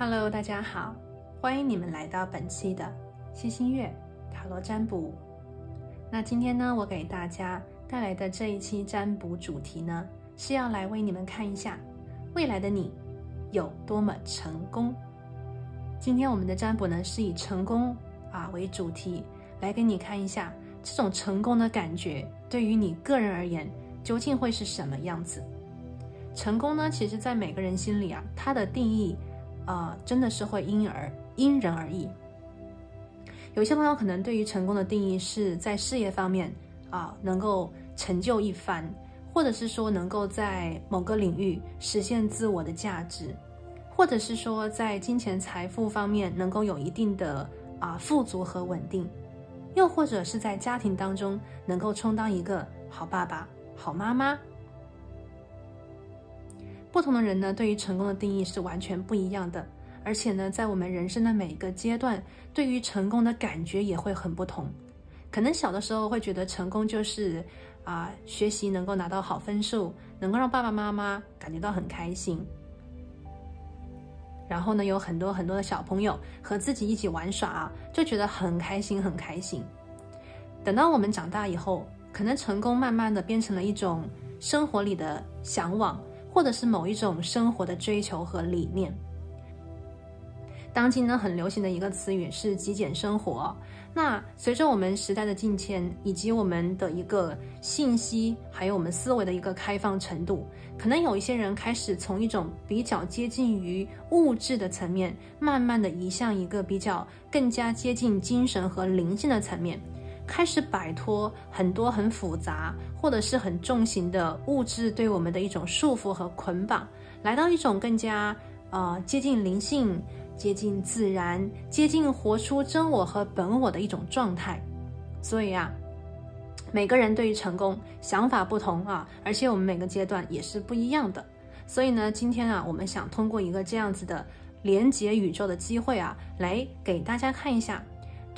Hello，大家好，欢迎你们来到本期的七星月塔罗占卜。那今天呢，我给大家带来的这一期占卜主题呢，是要来为你们看一下未来的你有多么成功。今天我们的占卜呢，是以成功啊为主题，来给你看一下这种成功的感觉对于你个人而言究竟会是什么样子。成功呢，其实在每个人心里啊，它的定义。啊，真的是会因而因人而异。有些朋友可能对于成功的定义是在事业方面啊，能够成就一番，或者是说能够在某个领域实现自我的价值，或者是说在金钱财富方面能够有一定的啊富足和稳定，又或者是在家庭当中能够充当一个好爸爸、好妈妈。不同的人呢，对于成功的定义是完全不一样的。而且呢，在我们人生的每一个阶段，对于成功的感觉也会很不同。可能小的时候会觉得成功就是啊，学习能够拿到好分数，能够让爸爸妈妈感觉到很开心。然后呢，有很多很多的小朋友和自己一起玩耍，就觉得很开心，很开心。等到我们长大以后，可能成功慢慢的变成了一种生活里的向往。或者是某一种生活的追求和理念。当今呢，很流行的一个词语是极简生活。那随着我们时代的进迁，以及我们的一个信息，还有我们思维的一个开放程度，可能有一些人开始从一种比较接近于物质的层面，慢慢的移向一个比较更加接近精神和灵性的层面。开始摆脱很多很复杂或者是很重型的物质对我们的一种束缚和捆绑，来到一种更加呃接近灵性、接近自然、接近活出真我和本我的一种状态。所以啊，每个人对于成功想法不同啊，而且我们每个阶段也是不一样的。所以呢，今天啊，我们想通过一个这样子的连接宇宙的机会啊，来给大家看一下。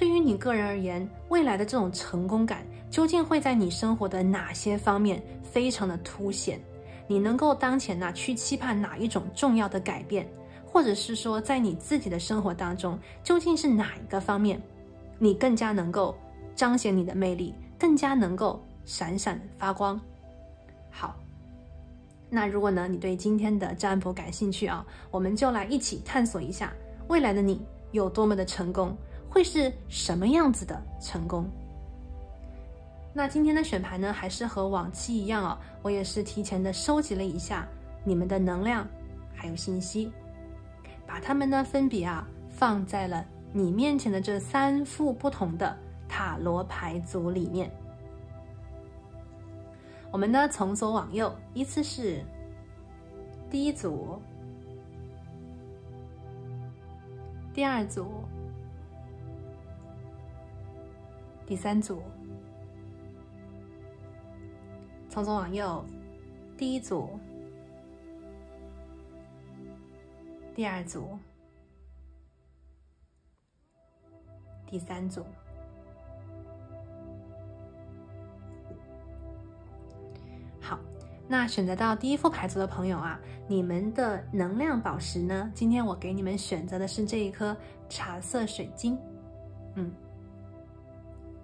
对于你个人而言，未来的这种成功感究竟会在你生活的哪些方面非常的凸显？你能够当前呢去期盼哪一种重要的改变，或者是说，在你自己的生活当中，究竟是哪一个方面，你更加能够彰显你的魅力，更加能够闪闪发光？好，那如果呢，你对今天的占卜感兴趣啊，我们就来一起探索一下未来的你有多么的成功。会是什么样子的成功？那今天的选牌呢，还是和往期一样啊？我也是提前的收集了一下你们的能量，还有信息，把它们呢分别啊放在了你面前的这三副不同的塔罗牌组里面。我们呢从左往右，依次是第一组，第二组。第三组，从左往右，第一组，第二组，第三组。好，那选择到第一副牌组的朋友啊，你们的能量宝石呢？今天我给你们选择的是这一颗茶色水晶，嗯。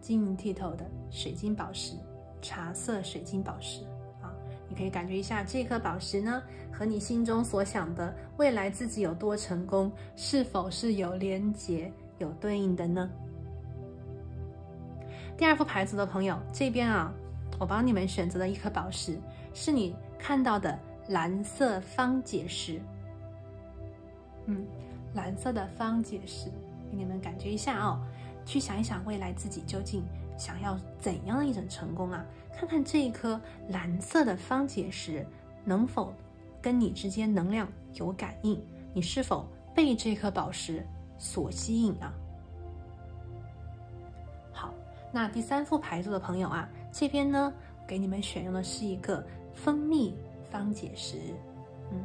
晶莹剔透的水晶宝石，茶色水晶宝石啊，你可以感觉一下这颗宝石呢，和你心中所想的未来自己有多成功，是否是有连接、有对应的呢？第二副牌子的朋友这边啊，我帮你们选择的一颗宝石，是你看到的蓝色方解石。嗯，蓝色的方解石，给你们感觉一下哦。去想一想，未来自己究竟想要怎样的一种成功啊？看看这一颗蓝色的方解石能否跟你之间能量有感应？你是否被这颗宝石所吸引啊？好，那第三副牌组的朋友啊，这边呢给你们选用的是一个蜂蜜方解石，嗯，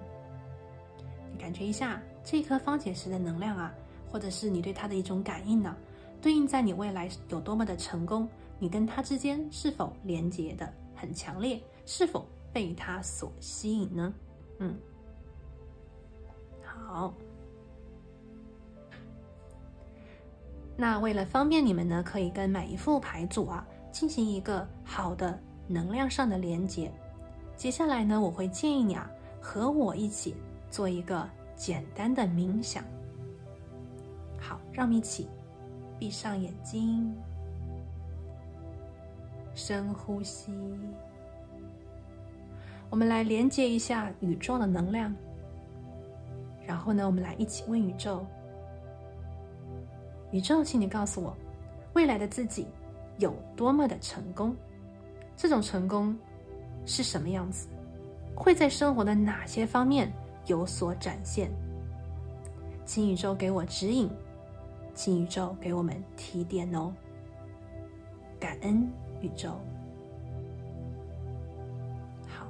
感觉一下这颗方解石的能量啊，或者是你对它的一种感应呢？对应在你未来有多么的成功，你跟他之间是否连接的很强烈，是否被他所吸引呢？嗯，好。那为了方便你们呢，可以跟每一副牌组啊进行一个好的能量上的连接。接下来呢，我会建议你啊和我一起做一个简单的冥想。好，让我们一起。闭上眼睛，深呼吸。我们来连接一下宇宙的能量。然后呢，我们来一起问宇宙：宇宙，请你告诉我，未来的自己有多么的成功？这种成功是什么样子？会在生活的哪些方面有所展现？请宇宙给我指引。新宇宙给我们提点哦，感恩宇宙。好，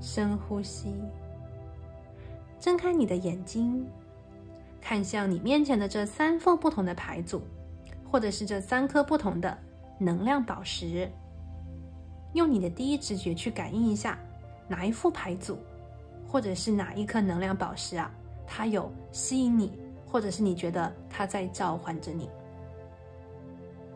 深呼吸，睁开你的眼睛，看向你面前的这三副不同的牌组，或者是这三颗不同的能量宝石，用你的第一直觉去感应一下，哪一副牌组，或者是哪一颗能量宝石啊，它有吸引你。或者是你觉得他在召唤着你。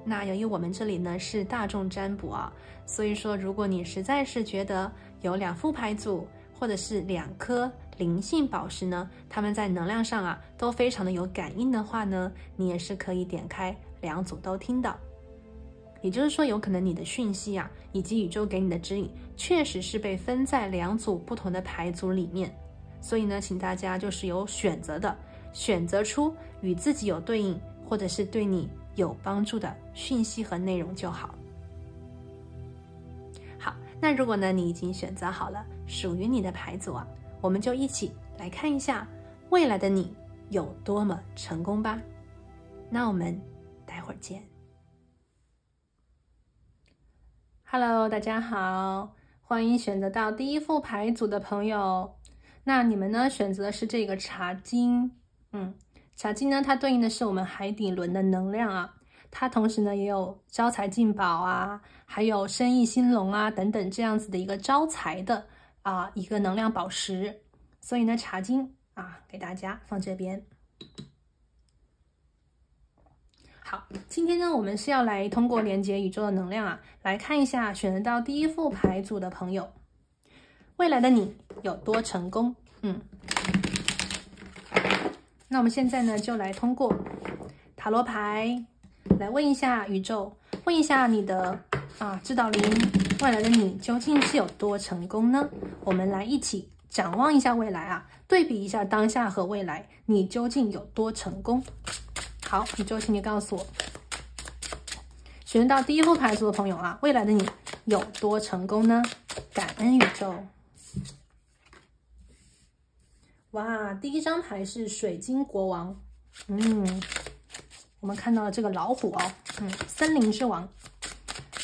那由于我们这里呢是大众占卜啊，所以说如果你实在是觉得有两副牌组，或者是两颗灵性宝石呢，他们在能量上啊都非常的有感应的话呢，你也是可以点开两组都听的。也就是说，有可能你的讯息啊，以及宇宙给你的指引，确实是被分在两组不同的牌组里面。所以呢，请大家就是有选择的。选择出与自己有对应，或者是对你有帮助的讯息和内容就好。好，那如果呢，你已经选择好了属于你的牌组啊，我们就一起来看一下未来的你有多么成功吧。那我们待会儿见。Hello，大家好，欢迎选择到第一副牌组的朋友。那你们呢？选择是这个茶晶，嗯，茶金呢，它对应的是我们海底轮的能量啊。它同时呢也有招财进宝啊，还有生意兴隆啊等等这样子的一个招财的啊一个能量宝石。所以呢，茶金啊，给大家放这边。好，今天呢，我们是要来通过连接宇宙的能量啊，来看一下选择到第一副牌组的朋友，未来的你有多成功？嗯。那我们现在呢，就来通过塔罗牌来问一下宇宙，问一下你的啊，指导灵，未来的你究竟是有多成功呢？我们来一起展望一下未来啊，对比一下当下和未来，你究竟有多成功？好，宇宙，请你告诉我，选到第一副牌组的朋友啊，未来的你有多成功呢？感恩宇宙。哇，第一张牌是水晶国王，嗯，我们看到了这个老虎哦，嗯，森林之王。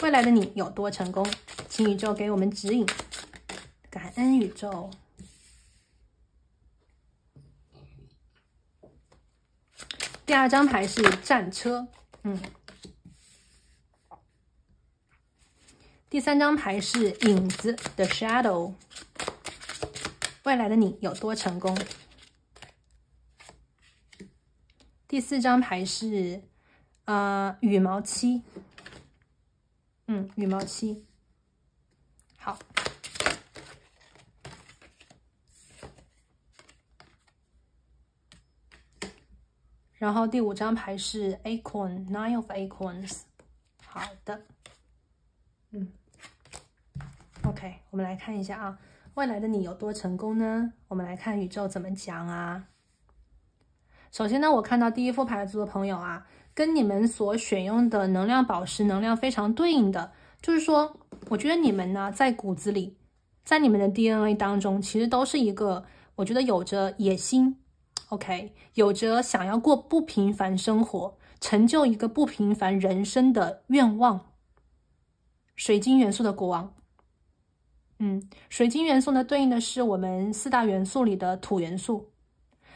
未来的你有多成功，请宇宙给我们指引，感恩宇宙。第二张牌是战车，嗯，第三张牌是影子，the shadow。未来的你有多成功？第四张牌是，呃，羽毛七。嗯，羽毛七。好。然后第五张牌是 acorn nine of acorns。好的。嗯。OK，我们来看一下啊。未来的你有多成功呢？我们来看宇宙怎么讲啊。首先呢，我看到第一副牌组的朋友啊，跟你们所选用的能量宝石能量非常对应的就是说，我觉得你们呢在骨子里，在你们的 DNA 当中，其实都是一个我觉得有着野心，OK，有着想要过不平凡生活、成就一个不平凡人生的愿望。水晶元素的国王。嗯，水晶元素呢，对应的是我们四大元素里的土元素，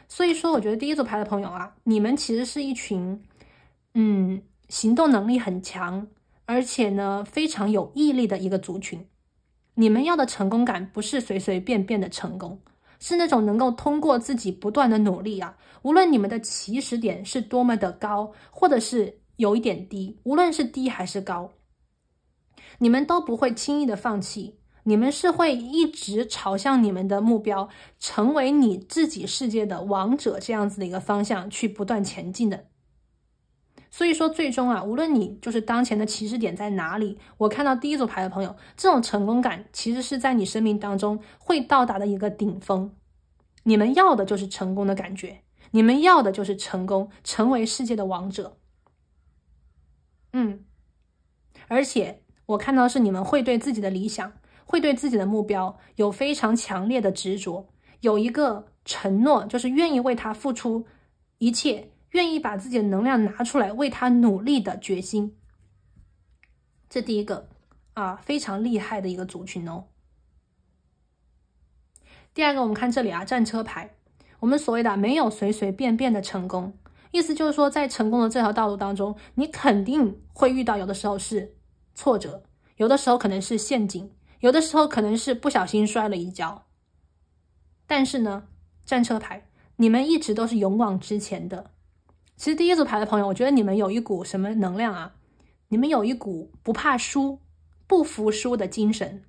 所以说，我觉得第一组牌的朋友啊，你们其实是一群，嗯，行动能力很强，而且呢，非常有毅力的一个族群。你们要的成功感，不是随随便便的成功，是那种能够通过自己不断的努力啊，无论你们的起始点是多么的高，或者是有一点低，无论是低还是高，你们都不会轻易的放弃。你们是会一直朝向你们的目标，成为你自己世界的王者这样子的一个方向去不断前进的。所以说，最终啊，无论你就是当前的起始点在哪里，我看到第一组牌的朋友，这种成功感其实是在你生命当中会到达的一个顶峰。你们要的就是成功的感觉，你们要的就是成功，成为世界的王者。嗯，而且我看到是你们会对自己的理想。会对自己的目标有非常强烈的执着，有一个承诺，就是愿意为他付出一切，愿意把自己的能量拿出来为他努力的决心。这第一个啊，非常厉害的一个族群哦。第二个，我们看这里啊，战车牌，我们所谓的没有随随便便的成功，意思就是说，在成功的这条道路当中，你肯定会遇到有的时候是挫折，有的时候可能是陷阱。有的时候可能是不小心摔了一跤，但是呢，战车牌，你们一直都是勇往直前的。其实第一组牌的朋友，我觉得你们有一股什么能量啊？你们有一股不怕输、不服输的精神。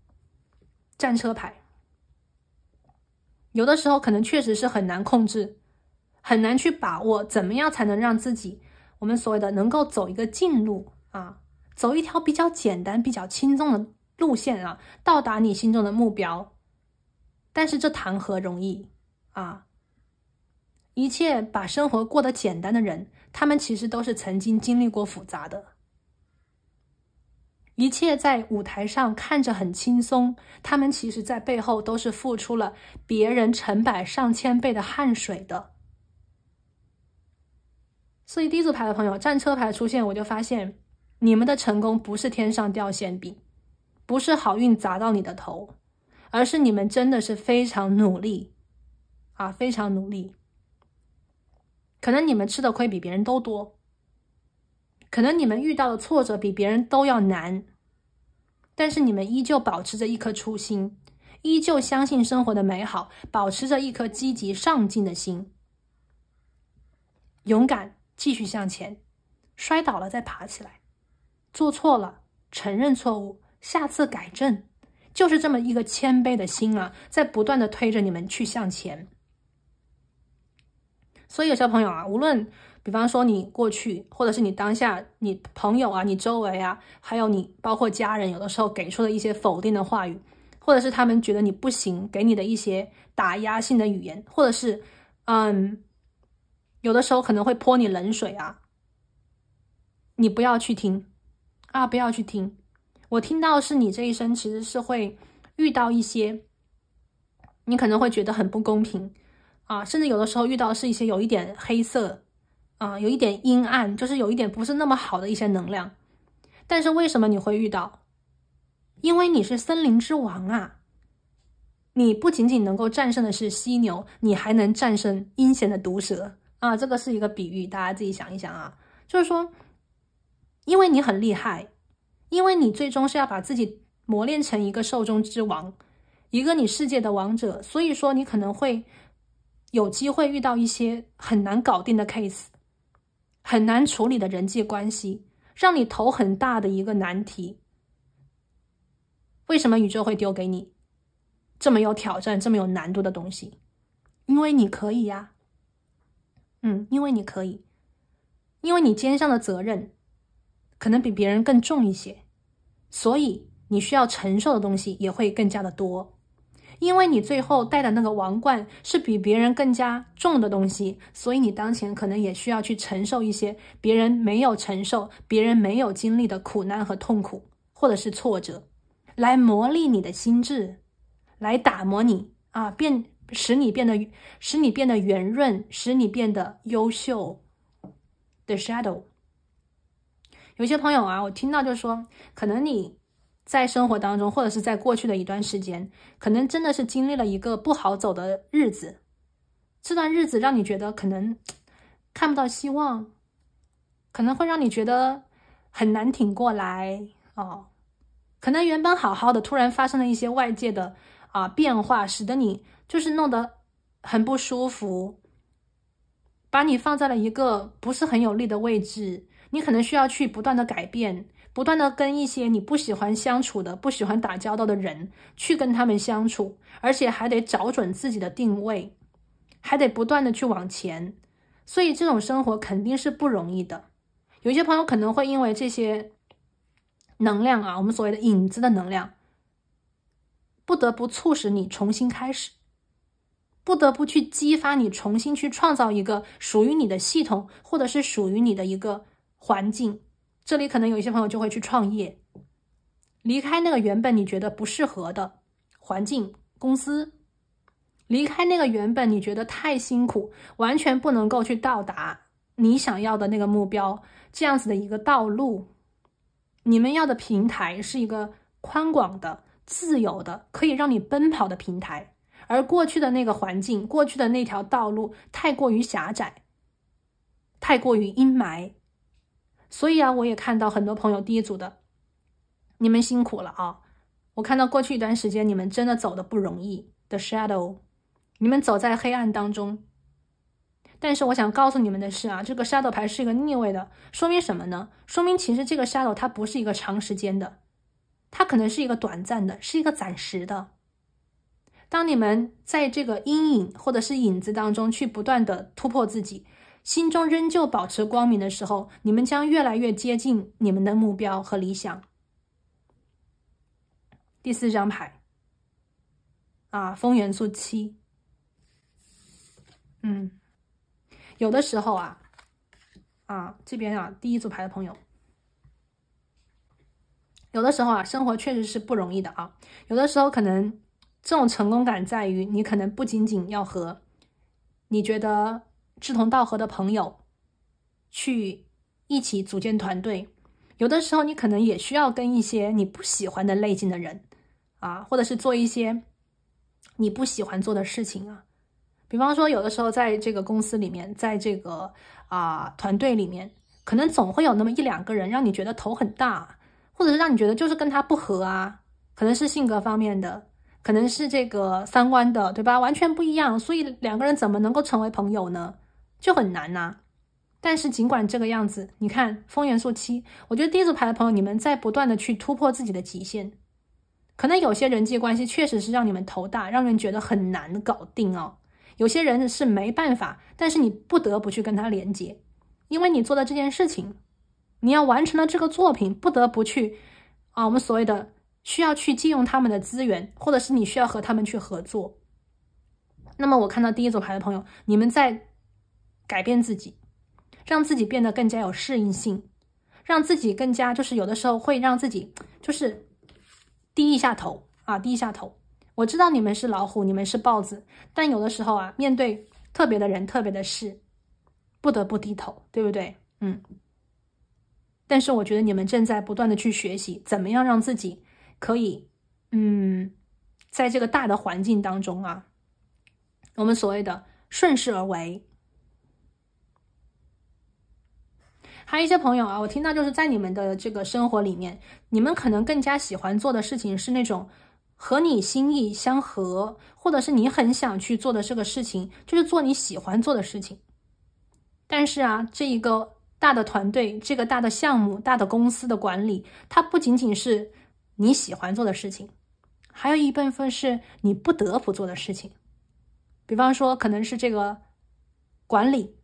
战车牌，有的时候可能确实是很难控制，很难去把握，怎么样才能让自己，我们所谓的能够走一个近路啊，走一条比较简单、比较轻松的。路线啊，到达你心中的目标，但是这谈何容易啊！一切把生活过得简单的人，他们其实都是曾经经历过复杂的。一切在舞台上看着很轻松，他们其实在背后都是付出了别人成百上千倍的汗水的。所以第一组牌的朋友，战车牌出现，我就发现你们的成功不是天上掉馅饼。不是好运砸到你的头，而是你们真的是非常努力，啊，非常努力。可能你们吃的亏比别人都多，可能你们遇到的挫折比别人都要难，但是你们依旧保持着一颗初心，依旧相信生活的美好，保持着一颗积极上进的心，勇敢继续向前，摔倒了再爬起来，做错了承认错误。下次改正，就是这么一个谦卑的心啊，在不断的推着你们去向前。所以有些朋友啊，无论比方说你过去，或者是你当下，你朋友啊，你周围啊，还有你包括家人，有的时候给出的一些否定的话语，或者是他们觉得你不行，给你的一些打压性的语言，或者是嗯，有的时候可能会泼你冷水啊，你不要去听啊，不要去听。我听到是你这一生其实是会遇到一些，你可能会觉得很不公平，啊，甚至有的时候遇到是一些有一点黑色，啊，有一点阴暗，就是有一点不是那么好的一些能量。但是为什么你会遇到？因为你是森林之王啊，你不仅仅能够战胜的是犀牛，你还能战胜阴险的毒蛇啊。这个是一个比喻，大家自己想一想啊，就是说，因为你很厉害。因为你最终是要把自己磨练成一个兽中之王，一个你世界的王者，所以说你可能会有机会遇到一些很难搞定的 case，很难处理的人际关系，让你头很大的一个难题。为什么宇宙会丢给你这么有挑战、这么有难度的东西？因为你可以呀，嗯，因为你可以，因为你肩上的责任。可能比别人更重一些，所以你需要承受的东西也会更加的多。因为你最后戴的那个王冠是比别人更加重的东西，所以你当前可能也需要去承受一些别人没有承受、别人没有经历的苦难和痛苦，或者是挫折，来磨砺你的心智，来打磨你啊，变使你变得使你变得圆润，使你变得优秀 The shadow。有些朋友啊，我听到就说，可能你在生活当中，或者是在过去的一段时间，可能真的是经历了一个不好走的日子。这段日子让你觉得可能看不到希望，可能会让你觉得很难挺过来哦。可能原本好好的，突然发生了一些外界的啊变化，使得你就是弄得很不舒服，把你放在了一个不是很有利的位置。你可能需要去不断的改变，不断的跟一些你不喜欢相处的、不喜欢打交道的人去跟他们相处，而且还得找准自己的定位，还得不断的去往前。所以这种生活肯定是不容易的。有些朋友可能会因为这些能量啊，我们所谓的影子的能量，不得不促使你重新开始，不得不去激发你重新去创造一个属于你的系统，或者是属于你的一个。环境，这里可能有一些朋友就会去创业，离开那个原本你觉得不适合的环境、公司，离开那个原本你觉得太辛苦、完全不能够去到达你想要的那个目标这样子的一个道路。你们要的平台是一个宽广的、自由的、可以让你奔跑的平台，而过去的那个环境、过去的那条道路太过于狭窄，太过于阴霾。所以啊，我也看到很多朋友第一组的，你们辛苦了啊！我看到过去一段时间你们真的走的不容易。The shadow，你们走在黑暗当中，但是我想告诉你们的是啊，这个 shadow 牌是一个逆位的，说明什么呢？说明其实这个 shadow 它不是一个长时间的，它可能是一个短暂的，是一个暂时的。当你们在这个阴影或者是影子当中去不断的突破自己。心中仍旧保持光明的时候，你们将越来越接近你们的目标和理想。第四张牌，啊，风元素七，嗯，有的时候啊，啊，这边啊，第一组牌的朋友，有的时候啊，生活确实是不容易的啊，有的时候可能这种成功感在于你可能不仅仅要和你觉得。志同道合的朋友，去一起组建团队。有的时候你可能也需要跟一些你不喜欢的类型的人啊，或者是做一些你不喜欢做的事情啊。比方说，有的时候在这个公司里面，在这个啊团队里面，可能总会有那么一两个人让你觉得头很大，或者是让你觉得就是跟他不合啊。可能是性格方面的，可能是这个三观的，对吧？完全不一样，所以两个人怎么能够成为朋友呢？就很难呐，但是尽管这个样子，你看风元素七，我觉得第一组牌的朋友，你们在不断的去突破自己的极限，可能有些人际关系确实是让你们头大，让人觉得很难搞定哦。有些人是没办法，但是你不得不去跟他连接，因为你做的这件事情，你要完成了这个作品，不得不去啊，我们所谓的需要去借用他们的资源，或者是你需要和他们去合作。那么我看到第一组牌的朋友，你们在。改变自己，让自己变得更加有适应性，让自己更加就是有的时候会让自己就是低一下头啊，低一下头。我知道你们是老虎，你们是豹子，但有的时候啊，面对特别的人、特别的事，不得不低头，对不对？嗯。但是我觉得你们正在不断的去学习，怎么样让自己可以嗯，在这个大的环境当中啊，我们所谓的顺势而为。还有一些朋友啊，我听到就是在你们的这个生活里面，你们可能更加喜欢做的事情是那种和你心意相合，或者是你很想去做的这个事情，就是做你喜欢做的事情。但是啊，这一个大的团队、这个大的项目、大的公司的管理，它不仅仅是你喜欢做的事情，还有一部分是你不得不做的事情。比方说，可能是这个管理，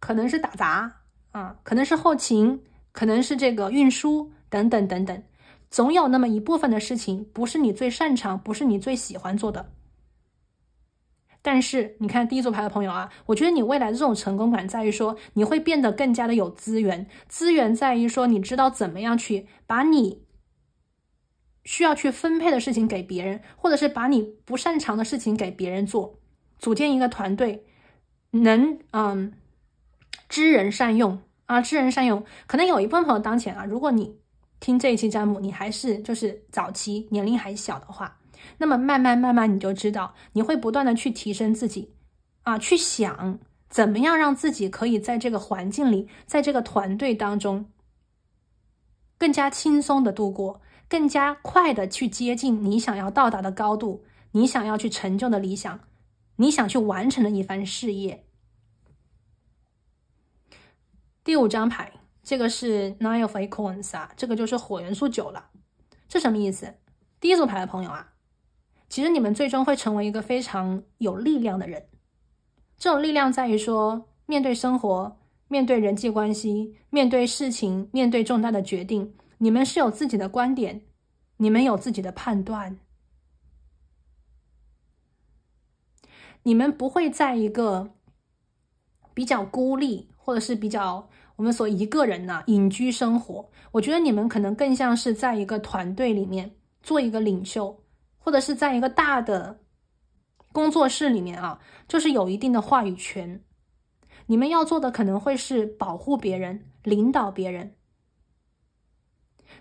可能是打杂。啊，可能是后勤，可能是这个运输，等等等等，总有那么一部分的事情不是你最擅长，不是你最喜欢做的。但是你看第一组牌的朋友啊，我觉得你未来的这种成功感在于说你会变得更加的有资源，资源在于说你知道怎么样去把你需要去分配的事情给别人，或者是把你不擅长的事情给别人做，组建一个团队，能嗯。知人善用啊，知人善用，可能有一部分朋友当前啊，如果你听这一期占卜，你还是就是早期年龄还小的话，那么慢慢慢慢你就知道，你会不断的去提升自己啊，去想怎么样让自己可以在这个环境里，在这个团队当中更加轻松的度过，更加快的去接近你想要到达的高度，你想要去成就的理想，你想去完成的一番事业。第五张牌，这个是 Nine of Coins 啊，这个就是火元素九了。这什么意思？第一组牌的朋友啊，其实你们最终会成为一个非常有力量的人。这种力量在于说，面对生活，面对人际关系，面对事情，面对重大的决定，你们是有自己的观点，你们有自己的判断，你们不会在一个比较孤立，或者是比较。我们所一个人呢，隐居生活，我觉得你们可能更像是在一个团队里面做一个领袖，或者是在一个大的工作室里面啊，就是有一定的话语权。你们要做的可能会是保护别人、领导别人。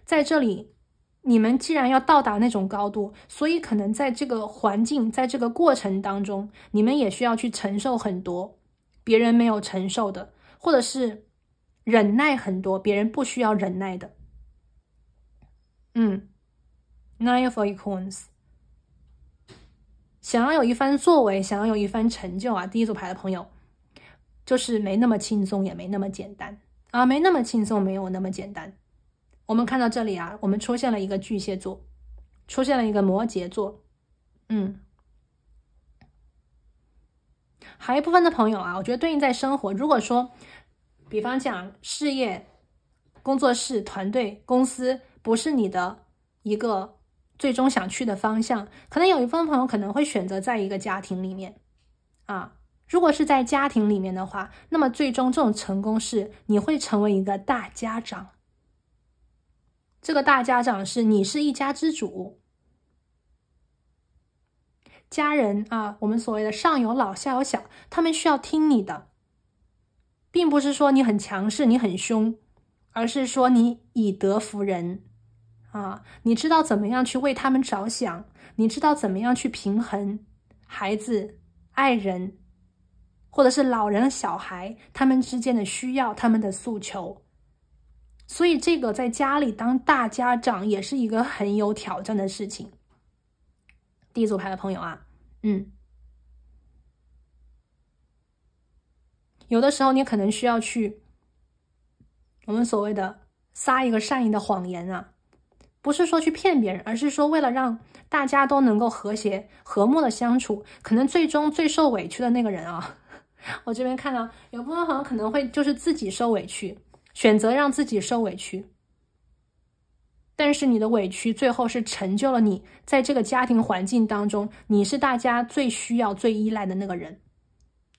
在这里，你们既然要到达那种高度，所以可能在这个环境、在这个过程当中，你们也需要去承受很多别人没有承受的，或者是。忍耐很多，别人不需要忍耐的。嗯，Nine of e q u i n s 想要有一番作为，想要有一番成就啊！第一组牌的朋友，就是没那么轻松，也没那么简单啊，没那么轻松，没有那么简单。我们看到这里啊，我们出现了一个巨蟹座，出现了一个摩羯座。嗯，还一部分的朋友啊，我觉得对应在生活，如果说。比方讲，事业、工作室、团队、公司，不是你的一个最终想去的方向。可能有一部分朋友可能会选择在一个家庭里面啊。如果是在家庭里面的话，那么最终这种成功是你会成为一个大家长。这个大家长是你是一家之主，家人啊，我们所谓的上有老下有小，他们需要听你的。并不是说你很强势，你很凶，而是说你以德服人，啊，你知道怎么样去为他们着想，你知道怎么样去平衡孩子、爱人，或者是老人、小孩他们之间的需要、他们的诉求，所以这个在家里当大家长也是一个很有挑战的事情。第一组牌的朋友啊，嗯。有的时候，你可能需要去，我们所谓的撒一个善意的谎言啊，不是说去骗别人，而是说为了让大家都能够和谐和睦的相处，可能最终最受委屈的那个人啊，我这边看到有部分朋友可能会就是自己受委屈，选择让自己受委屈，但是你的委屈最后是成就了你在这个家庭环境当中，你是大家最需要、最依赖的那个人。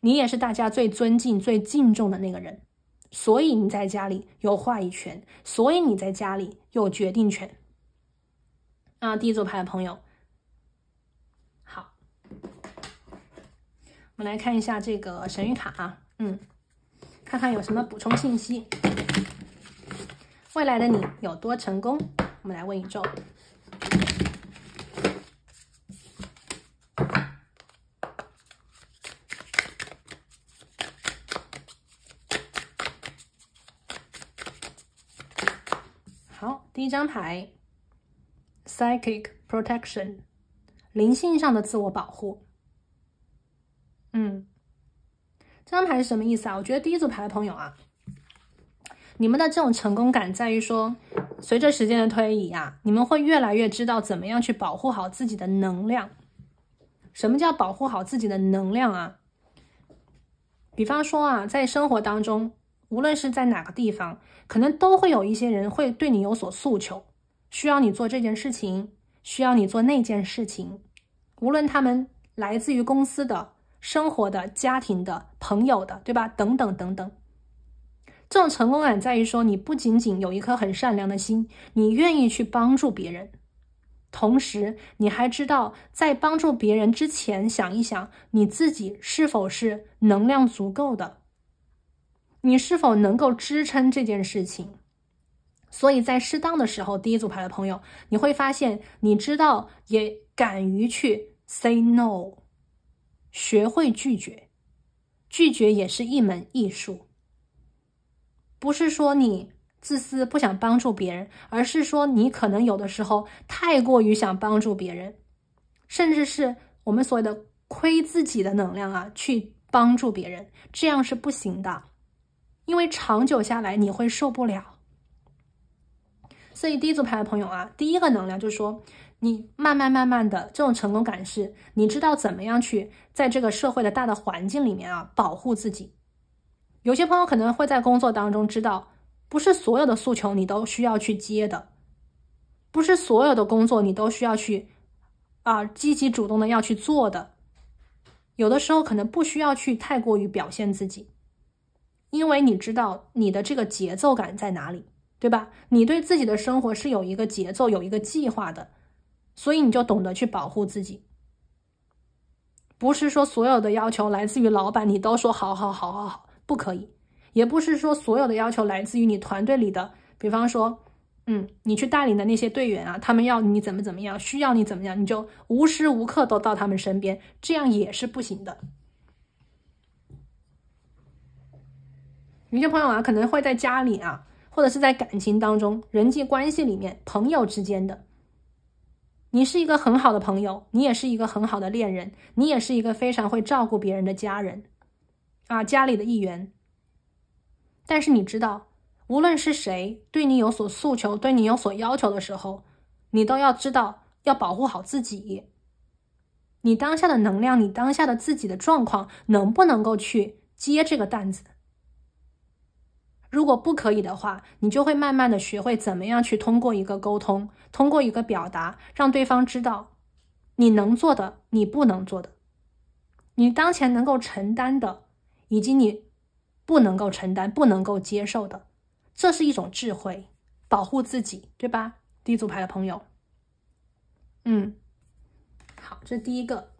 你也是大家最尊敬、最敬重的那个人，所以你在家里有话语权，所以你在家里有决定权。啊，第一组牌的朋友，好，我们来看一下这个神谕卡啊，嗯，看看有什么补充信息。未来的你有多成功？我们来问宇宙。第一张牌，Psychic Protection，灵性上的自我保护。嗯，这张牌是什么意思啊？我觉得第一组牌的朋友啊，你们的这种成功感在于说，随着时间的推移啊，你们会越来越知道怎么样去保护好自己的能量。什么叫保护好自己的能量啊？比方说啊，在生活当中。无论是在哪个地方，可能都会有一些人会对你有所诉求，需要你做这件事情，需要你做那件事情。无论他们来自于公司的、生活的、家庭的、朋友的，对吧？等等等等。这种成功感在于说，你不仅仅有一颗很善良的心，你愿意去帮助别人，同时你还知道在帮助别人之前，想一想你自己是否是能量足够的。你是否能够支撑这件事情？所以，在适当的时候，第一组牌的朋友，你会发现，你知道也敢于去 say no，学会拒绝，拒绝也是一门艺术。不是说你自私不想帮助别人，而是说你可能有的时候太过于想帮助别人，甚至是我们所谓的亏自己的能量啊，去帮助别人，这样是不行的。因为长久下来你会受不了，所以第一组牌的朋友啊，第一个能量就是说，你慢慢慢慢的这种成功感是，你知道怎么样去在这个社会的大的环境里面啊保护自己。有些朋友可能会在工作当中知道，不是所有的诉求你都需要去接的，不是所有的工作你都需要去啊积极主动的要去做的，有的时候可能不需要去太过于表现自己。因为你知道你的这个节奏感在哪里，对吧？你对自己的生活是有一个节奏、有一个计划的，所以你就懂得去保护自己。不是说所有的要求来自于老板，你都说好好好好好，不可以；也不是说所有的要求来自于你团队里的，比方说，嗯，你去带领的那些队员啊，他们要你怎么怎么样，需要你怎么样，你就无时无刻都到他们身边，这样也是不行的。有些朋友啊，可能会在家里啊，或者是在感情当中、人际关系里面、朋友之间的，你是一个很好的朋友，你也是一个很好的恋人，你也是一个非常会照顾别人的家人，啊，家里的一员。但是你知道，无论是谁对你有所诉求、对你有所要求的时候，你都要知道要保护好自己。你当下的能量，你当下的自己的状况，能不能够去接这个担子？如果不可以的话，你就会慢慢的学会怎么样去通过一个沟通，通过一个表达，让对方知道你能做的，你不能做的，你当前能够承担的，以及你不能够承担、不能够接受的，这是一种智慧，保护自己，对吧？第一组牌的朋友，嗯，好，这第一个。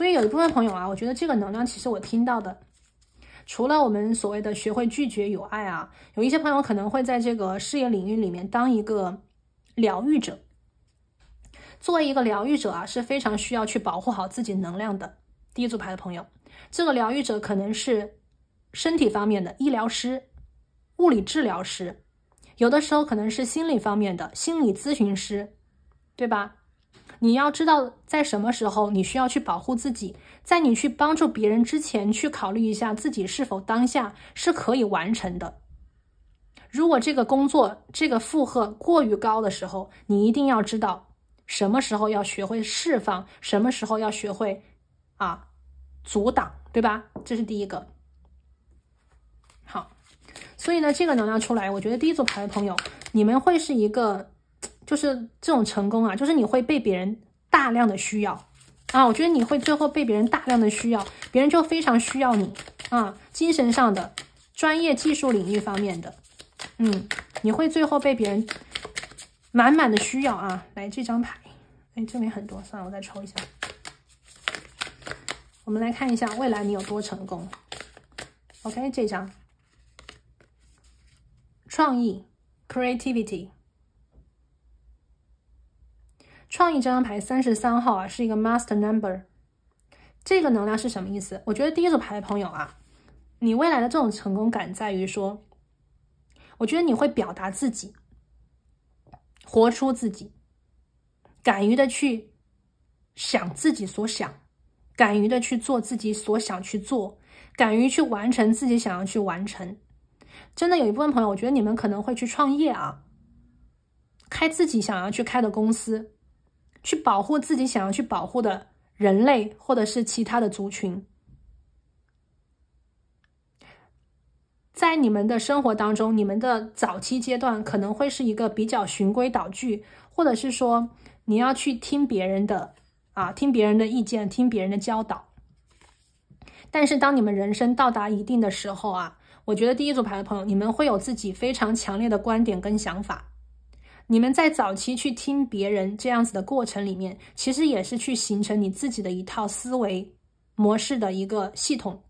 所以有一部分朋友啊，我觉得这个能量其实我听到的，除了我们所谓的学会拒绝有爱啊，有一些朋友可能会在这个事业领域里面当一个疗愈者。作为一个疗愈者啊，是非常需要去保护好自己能量的。第一组牌的朋友，这个疗愈者可能是身体方面的医疗师、物理治疗师，有的时候可能是心理方面的心理咨询师，对吧？你要知道，在什么时候你需要去保护自己，在你去帮助别人之前，去考虑一下自己是否当下是可以完成的。如果这个工作这个负荷过于高的时候，你一定要知道什么时候要学会释放，什么时候要学会啊阻挡，对吧？这是第一个。好，所以呢，这个能量出来，我觉得第一组牌的朋友，你们会是一个。就是这种成功啊，就是你会被别人大量的需要啊，我觉得你会最后被别人大量的需要，别人就非常需要你啊，精神上的、专业技术领域方面的，嗯，你会最后被别人满满的需要啊。来这张牌，哎，这边很多，算了，我再抽一下。我们来看一下未来你有多成功。OK，这张创意 （Creativity）。创意这张牌三十三号啊，是一个 Master Number，这个能量是什么意思？我觉得第一组牌的朋友啊，你未来的这种成功感在于说，我觉得你会表达自己，活出自己，敢于的去想自己所想，敢于的去做自己所想去做，敢于去完成自己想要去完成。真的有一部分朋友，我觉得你们可能会去创业啊，开自己想要去开的公司。去保护自己想要去保护的人类，或者是其他的族群。在你们的生活当中，你们的早期阶段可能会是一个比较循规蹈矩，或者是说你要去听别人的啊，听别人的意见，听别人的教导。但是当你们人生到达一定的时候啊，我觉得第一组牌的朋友，你们会有自己非常强烈的观点跟想法。你们在早期去听别人这样子的过程里面，其实也是去形成你自己的一套思维模式的一个系统。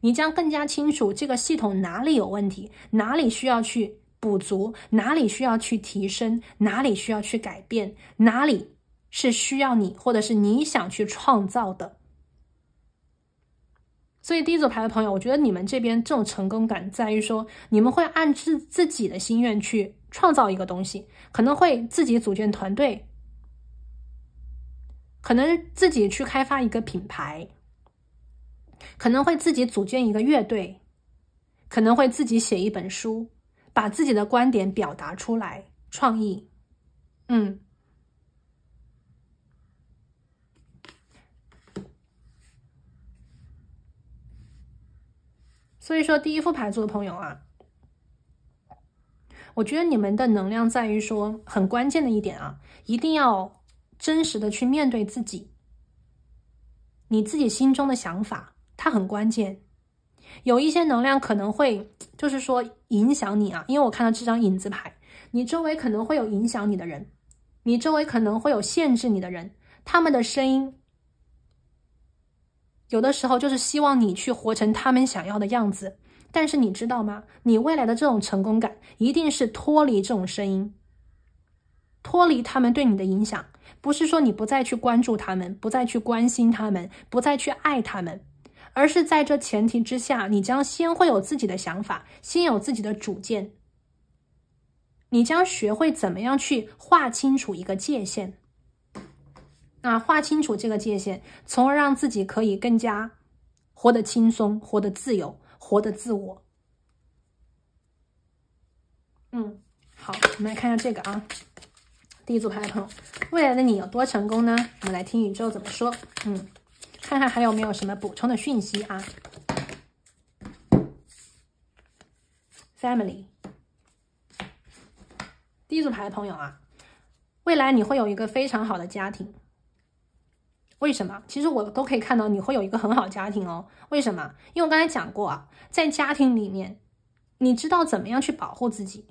你将更加清楚这个系统哪里有问题，哪里需要去补足，哪里需要去提升，哪里需要去改变，哪里是需要你或者是你想去创造的。所以，第一组牌的朋友，我觉得你们这边这种成功感在于说，你们会按自自己的心愿去创造一个东西，可能会自己组建团队，可能自己去开发一个品牌，可能会自己组建一个乐队，可能会自己写一本书，把自己的观点表达出来，创意，嗯。所以说，第一副牌组的朋友啊，我觉得你们的能量在于说，很关键的一点啊，一定要真实的去面对自己，你自己心中的想法，它很关键。有一些能量可能会就是说影响你啊，因为我看到这张影子牌，你周围可能会有影响你的人，你周围可能会有限制你的人，他们的声音。有的时候就是希望你去活成他们想要的样子，但是你知道吗？你未来的这种成功感一定是脱离这种声音，脱离他们对你的影响。不是说你不再去关注他们，不再去关心他们，不再去爱他们，而是在这前提之下，你将先会有自己的想法，先有自己的主见。你将学会怎么样去划清楚一个界限。那划清楚这个界限，从而让自己可以更加活得轻松、活得自由、活得自我。嗯，好，我们来看一下这个啊，第一组牌的朋友，未来的你有多成功呢？我们来听宇宙怎么说。嗯，看看还有没有什么补充的讯息啊。Family，第一组牌的朋友啊，未来你会有一个非常好的家庭。为什么？其实我都可以看到你会有一个很好家庭哦。为什么？因为我刚才讲过啊，在家庭里面，你知道怎么样去保护自己，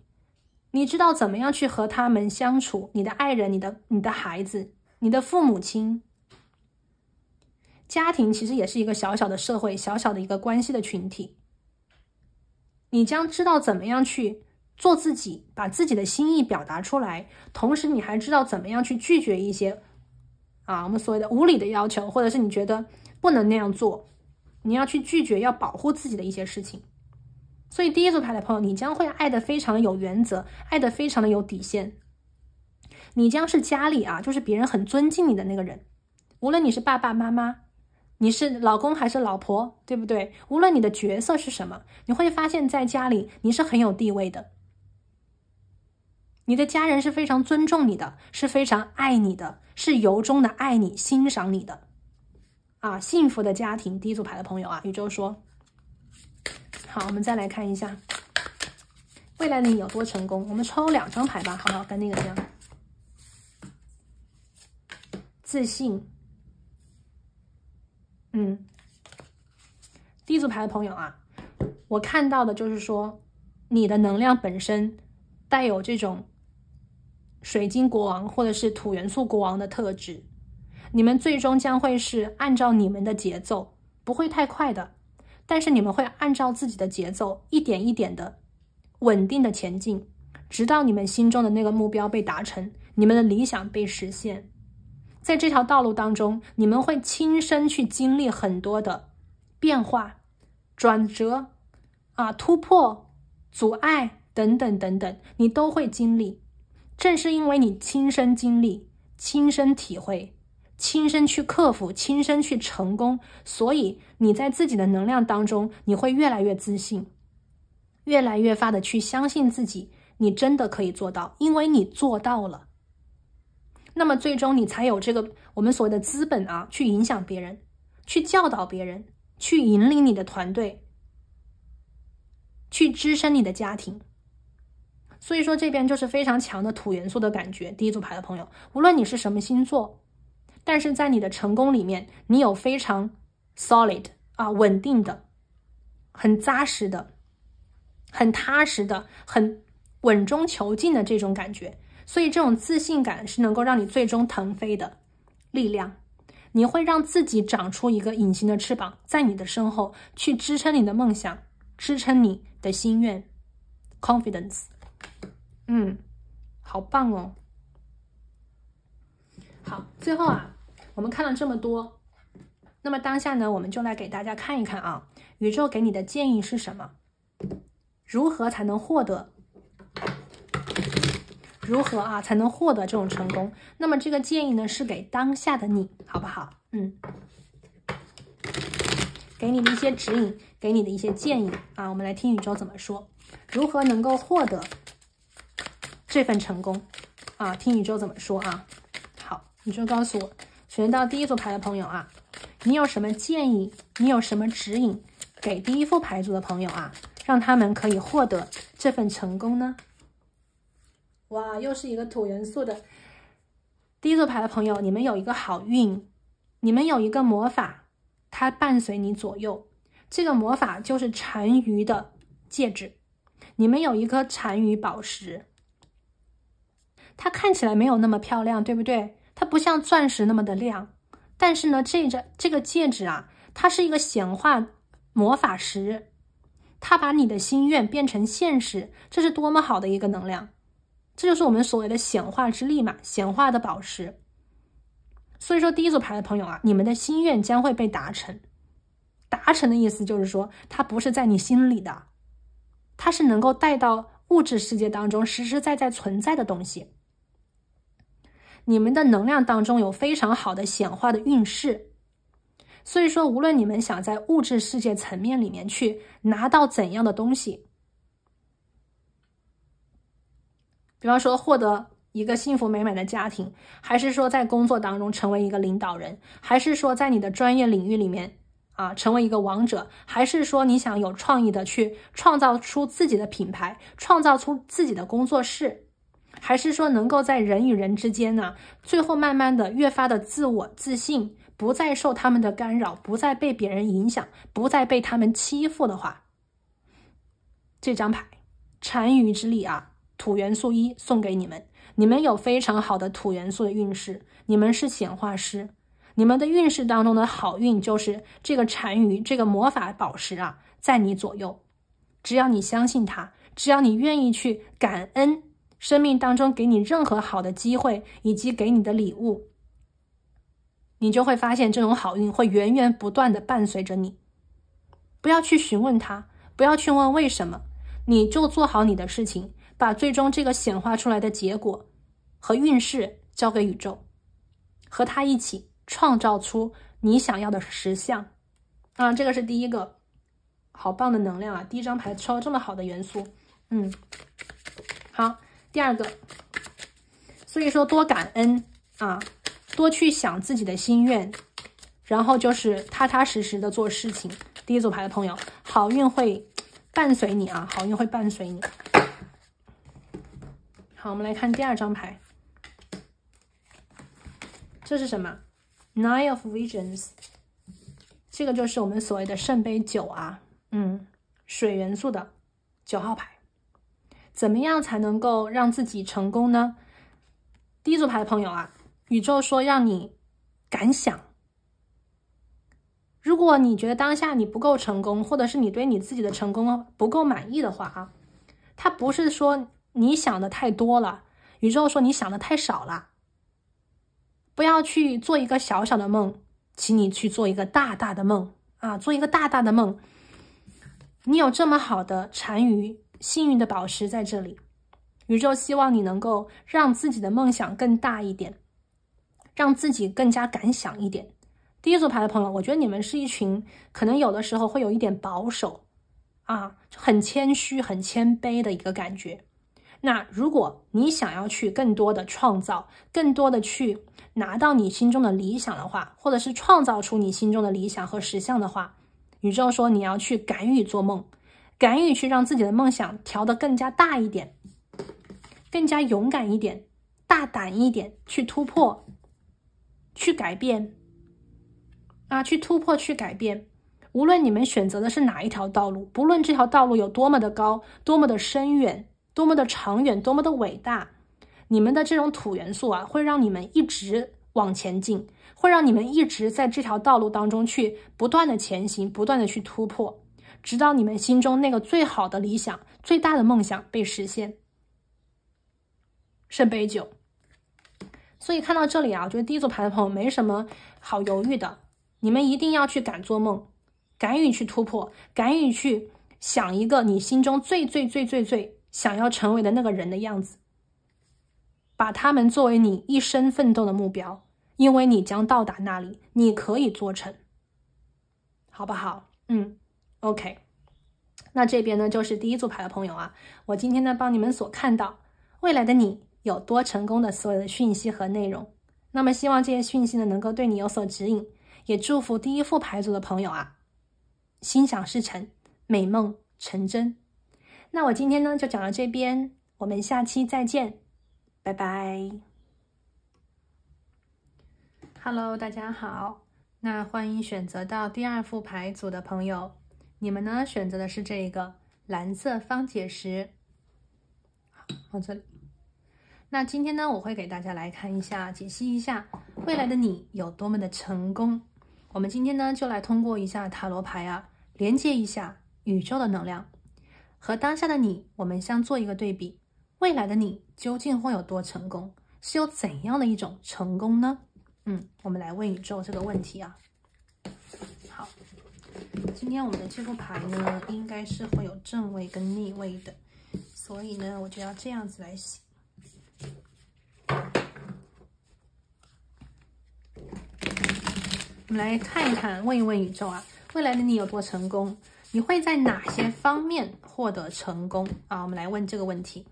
你知道怎么样去和他们相处，你的爱人、你的、你的孩子、你的父母亲，家庭其实也是一个小小的社会、小小的一个关系的群体。你将知道怎么样去做自己，把自己的心意表达出来，同时你还知道怎么样去拒绝一些。啊，我们所谓的无理的要求，或者是你觉得不能那样做，你要去拒绝，要保护自己的一些事情。所以，第一组牌的朋友，你将会爱的非常有原则，爱的非常的有底线。你将是家里啊，就是别人很尊敬你的那个人。无论你是爸爸妈妈，你是老公还是老婆，对不对？无论你的角色是什么，你会发现在家里你是很有地位的。你的家人是非常尊重你的，是非常爱你的，是由衷的爱你、欣赏你的，啊，幸福的家庭。第一组牌的朋友啊，宇宙说好，我们再来看一下未来的你有多成功。我们抽两张牌吧，好不好？跟那个一样，自信。嗯，第一组牌的朋友啊，我看到的就是说，你的能量本身带有这种。水晶国王或者是土元素国王的特质，你们最终将会是按照你们的节奏，不会太快的，但是你们会按照自己的节奏一点一点的稳定的前进，直到你们心中的那个目标被达成，你们的理想被实现。在这条道路当中，你们会亲身去经历很多的变化、转折、啊突破、阻碍等等等等，你都会经历。正是因为你亲身经历、亲身体会、亲身去克服、亲身去成功，所以你在自己的能量当中，你会越来越自信，越来越发的去相信自己，你真的可以做到，因为你做到了。那么最终你才有这个我们所谓的资本啊，去影响别人，去教导别人，去引领你的团队，去支撑你的家庭。所以说，这边就是非常强的土元素的感觉。第一组牌的朋友，无论你是什么星座，但是在你的成功里面，你有非常 solid 啊稳定的、很扎实的、很踏实的、很稳中求进的这种感觉。所以，这种自信感是能够让你最终腾飞的力量。你会让自己长出一个隐形的翅膀，在你的身后去支撑你的梦想，支撑你的心愿。Confidence。嗯，好棒哦！好，最后啊，我们看了这么多，那么当下呢，我们就来给大家看一看啊，宇宙给你的建议是什么？如何才能获得？如何啊才能获得这种成功？那么这个建议呢，是给当下的你好不好？嗯，给你的一些指引，给你的一些建议啊，我们来听宇宙怎么说：如何能够获得？这份成功啊，听宇宙怎么说啊？好，你就告诉我，选到第一组牌的朋友啊，你有什么建议？你有什么指引给第一副牌组的朋友啊，让他们可以获得这份成功呢？哇，又是一个土元素的。第一组牌的朋友，你们有一个好运，你们有一个魔法，它伴随你左右。这个魔法就是单于的戒指，你们有一颗单于宝石。它看起来没有那么漂亮，对不对？它不像钻石那么的亮。但是呢，这张这个戒指啊，它是一个显化魔法石，它把你的心愿变成现实，这是多么好的一个能量！这就是我们所谓的显化之力嘛，显化的宝石。所以说，第一组牌的朋友啊，你们的心愿将会被达成。达成的意思就是说，它不是在你心里的，它是能够带到物质世界当中实实在在存在的东西。你们的能量当中有非常好的显化的运势，所以说，无论你们想在物质世界层面里面去拿到怎样的东西，比方说获得一个幸福美满的家庭，还是说在工作当中成为一个领导人，还是说在你的专业领域里面啊成为一个王者，还是说你想有创意的去创造出自己的品牌，创造出自己的工作室。还是说，能够在人与人之间呢，最后慢慢的越发的自我自信，不再受他们的干扰，不再被别人影响，不再被他们欺负的话，这张牌单于之力啊，土元素一送给你们。你们有非常好的土元素的运势，你们是显化师，你们的运势当中的好运就是这个单于这个魔法宝石啊，在你左右，只要你相信它，只要你愿意去感恩。生命当中给你任何好的机会以及给你的礼物，你就会发现这种好运会源源不断的伴随着你。不要去询问他，不要去问为什么，你就做好你的事情，把最终这个显化出来的结果和运势交给宇宙，和他一起创造出你想要的实相。啊，这个是第一个，好棒的能量啊！第一张牌抽了这么好的元素，嗯，好。第二个，所以说多感恩啊，多去想自己的心愿，然后就是踏踏实实的做事情。第一组牌的朋友，好运会伴随你啊，好运会伴随你。好，我们来看第二张牌，这是什么？Nine of Visions，这个就是我们所谓的圣杯九啊，嗯，水元素的九号牌。怎么样才能够让自己成功呢？第一组牌的朋友啊，宇宙说让你敢想。如果你觉得当下你不够成功，或者是你对你自己的成功不够满意的话啊，它不是说你想的太多了，宇宙说你想的太少了。不要去做一个小小的梦，请你去做一个大大的梦啊，做一个大大的梦。你有这么好的单鱼。幸运的宝石在这里，宇宙希望你能够让自己的梦想更大一点，让自己更加敢想一点。第一组牌的朋友，我觉得你们是一群可能有的时候会有一点保守啊，就很谦虚、很谦卑的一个感觉。那如果你想要去更多的创造，更多的去拿到你心中的理想的话，或者是创造出你心中的理想和实像的话，宇宙说你要去敢于做梦。敢于去让自己的梦想调得更加大一点，更加勇敢一点，大胆一点，去突破，去改变。啊，去突破，去改变。无论你们选择的是哪一条道路，不论这条道路有多么的高，多么的深远，多么的长远，多么的伟大，你们的这种土元素啊，会让你们一直往前进，会让你们一直在这条道路当中去不断的前行，不断的去突破。直到你们心中那个最好的理想、最大的梦想被实现，圣杯九。所以看到这里啊，我觉得第一组牌的朋友，没什么好犹豫的，你们一定要去敢做梦，敢于去突破，敢于去想一个你心中最最最最最想要成为的那个人的样子，把他们作为你一生奋斗的目标，因为你将到达那里，你可以做成，好不好？嗯。OK，那这边呢就是第一组牌的朋友啊，我今天呢帮你们所看到未来的你有多成功的所有的讯息和内容，那么希望这些讯息呢能够对你有所指引，也祝福第一副牌组的朋友啊心想事成，美梦成真。那我今天呢就讲到这边，我们下期再见，拜拜。Hello，大家好，那欢迎选择到第二副牌组的朋友。你们呢？选择的是这个蓝色方解石，好，放这里。那今天呢，我会给大家来看一下，解析一下未来的你有多么的成功。我们今天呢，就来通过一下塔罗牌啊，连接一下宇宙的能量和当下的你，我们相做一个对比，未来的你究竟会有多成功？是有怎样的一种成功呢？嗯，我们来问宇宙这个问题啊。今天我们的这副牌呢，应该是会有正位跟逆位的，所以呢，我就要这样子来洗。我们来看一看，问一问宇宙啊，未来的你有多成功？你会在哪些方面获得成功啊？我们来问这个问题。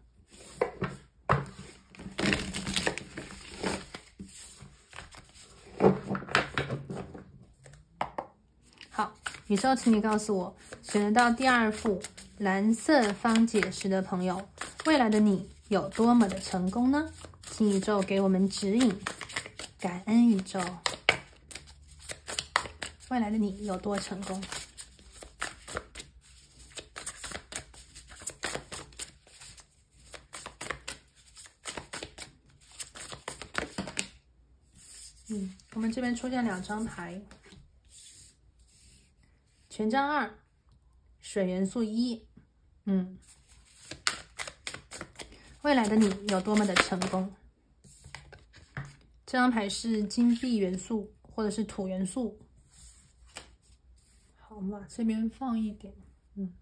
宇宙，请你告诉我，选择到第二副蓝色方解石的朋友，未来的你有多么的成功呢？请宇宙给我们指引，感恩宇宙，未来的你有多成功？嗯，我们这边出现两张牌。权杖二，水元素一，嗯，未来的你有多么的成功？这张牌是金币元素或者是土元素，好嘛，这边放一点，嗯，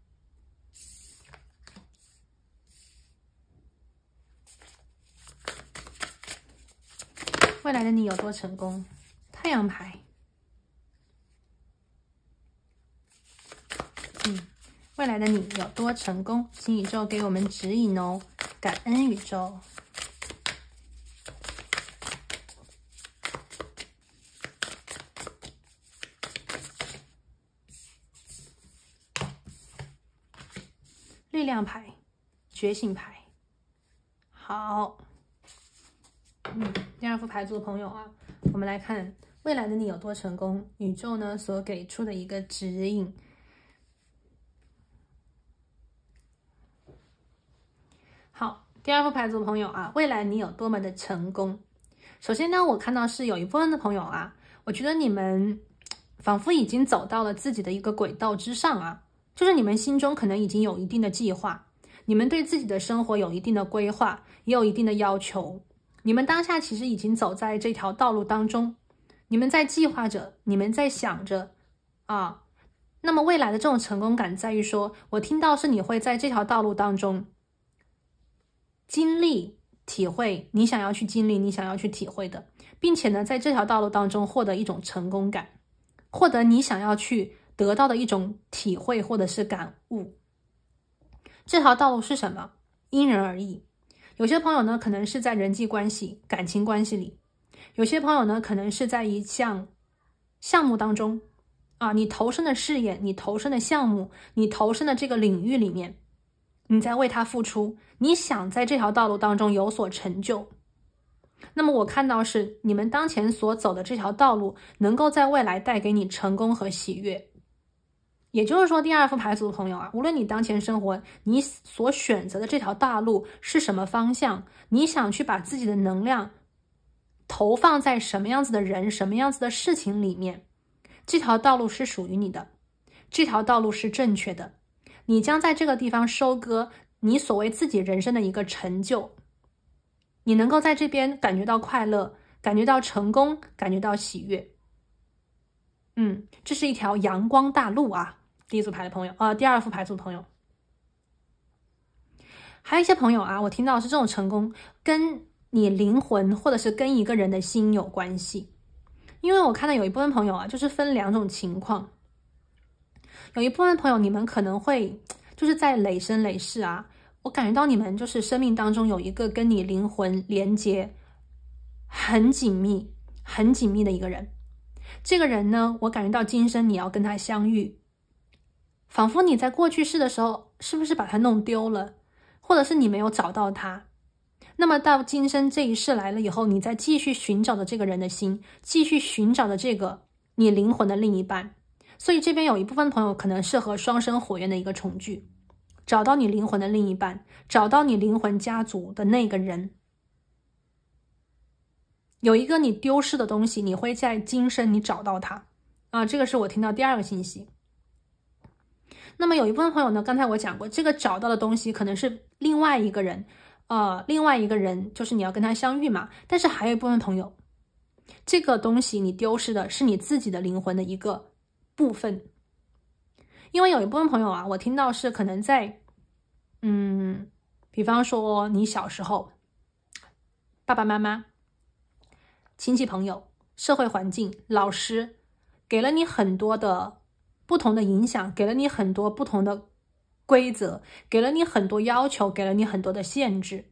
未来的你有多成功？太阳牌。未来的你有多成功，请宇宙给我们指引哦！感恩宇宙，力量牌，觉醒牌，好。嗯，第二副牌组的朋友啊，我们来看未来的你有多成功，宇宙呢所给出的一个指引。第二副牌组的朋友啊，未来你有多么的成功？首先呢，我看到是有一部分的朋友啊，我觉得你们仿佛已经走到了自己的一个轨道之上啊，就是你们心中可能已经有一定的计划，你们对自己的生活有一定的规划，也有一定的要求，你们当下其实已经走在这条道路当中，你们在计划着，你们在想着啊，那么未来的这种成功感在于说，我听到是你会在这条道路当中。经历、体会你想要去经历、你想要去体会的，并且呢，在这条道路当中获得一种成功感，获得你想要去得到的一种体会或者是感悟。这条道路是什么？因人而异。有些朋友呢，可能是在人际关系、感情关系里；有些朋友呢，可能是在一项项目当中。啊，你投身的事业、你投身的项目、你投身的这个领域里面。你在为他付出，你想在这条道路当中有所成就，那么我看到是你们当前所走的这条道路，能够在未来带给你成功和喜悦。也就是说，第二副牌组的朋友啊，无论你当前生活你所选择的这条道路是什么方向，你想去把自己的能量投放在什么样子的人、什么样子的事情里面，这条道路是属于你的，这条道路是正确的。你将在这个地方收割你所谓自己人生的一个成就，你能够在这边感觉到快乐，感觉到成功，感觉到喜悦。嗯，这是一条阳光大路啊！第一组牌的朋友，呃，第二副牌组朋友，还有一些朋友啊，我听到是这种成功跟你灵魂或者是跟一个人的心有关系，因为我看到有一部分朋友啊，就是分两种情况。有一部分朋友，你们可能会 就是在累生累世啊，我感觉到你们就是生命当中有一个跟你灵魂连接很紧密、很紧密的一个人。这个人呢，我感觉到今生你要跟他相遇，仿佛你在过去世的时候，是不是把他弄丢了，或者是你没有找到他？那么到今生这一世来了以后，你再继续寻找着这个人的心，继续寻找着这个你灵魂的另一半。所以这边有一部分朋友可能是和双生火焰的一个重聚，找到你灵魂的另一半，找到你灵魂家族的那个人。有一个你丢失的东西，你会在今生你找到它。啊，这个是我听到第二个信息。那么有一部分朋友呢，刚才我讲过，这个找到的东西可能是另外一个人，呃，另外一个人就是你要跟他相遇嘛。但是还有一部分朋友，这个东西你丢失的是你自己的灵魂的一个。部分，因为有一部分朋友啊，我听到是可能在，嗯，比方说你小时候，爸爸妈妈、亲戚朋友、社会环境、老师，给了你很多的不同的影响，给了你很多不同的规则，给了你很多要求，给了你很多的限制。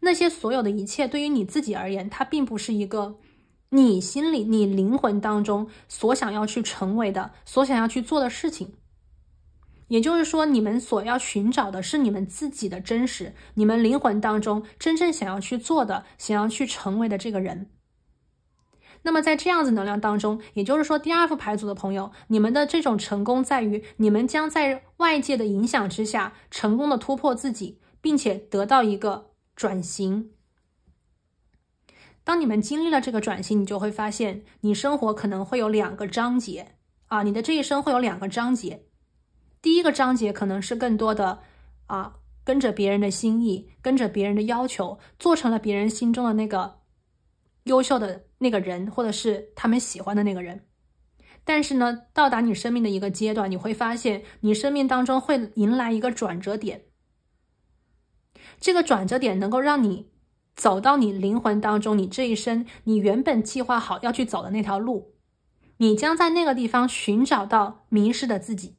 那些所有的一切，对于你自己而言，它并不是一个。你心里、你灵魂当中所想要去成为的、所想要去做的事情，也就是说，你们所要寻找的是你们自己的真实，你们灵魂当中真正想要去做的、想要去成为的这个人。那么，在这样子能量当中，也就是说，第二副牌组的朋友，你们的这种成功在于，你们将在外界的影响之下，成功的突破自己，并且得到一个转型。当你们经历了这个转型，你就会发现，你生活可能会有两个章节啊，你的这一生会有两个章节。第一个章节可能是更多的啊，跟着别人的心意，跟着别人的要求，做成了别人心中的那个优秀的那个人，或者是他们喜欢的那个人。但是呢，到达你生命的一个阶段，你会发现，你生命当中会迎来一个转折点。这个转折点能够让你。走到你灵魂当中，你这一生你原本计划好要去走的那条路，你将在那个地方寻找到迷失的自己。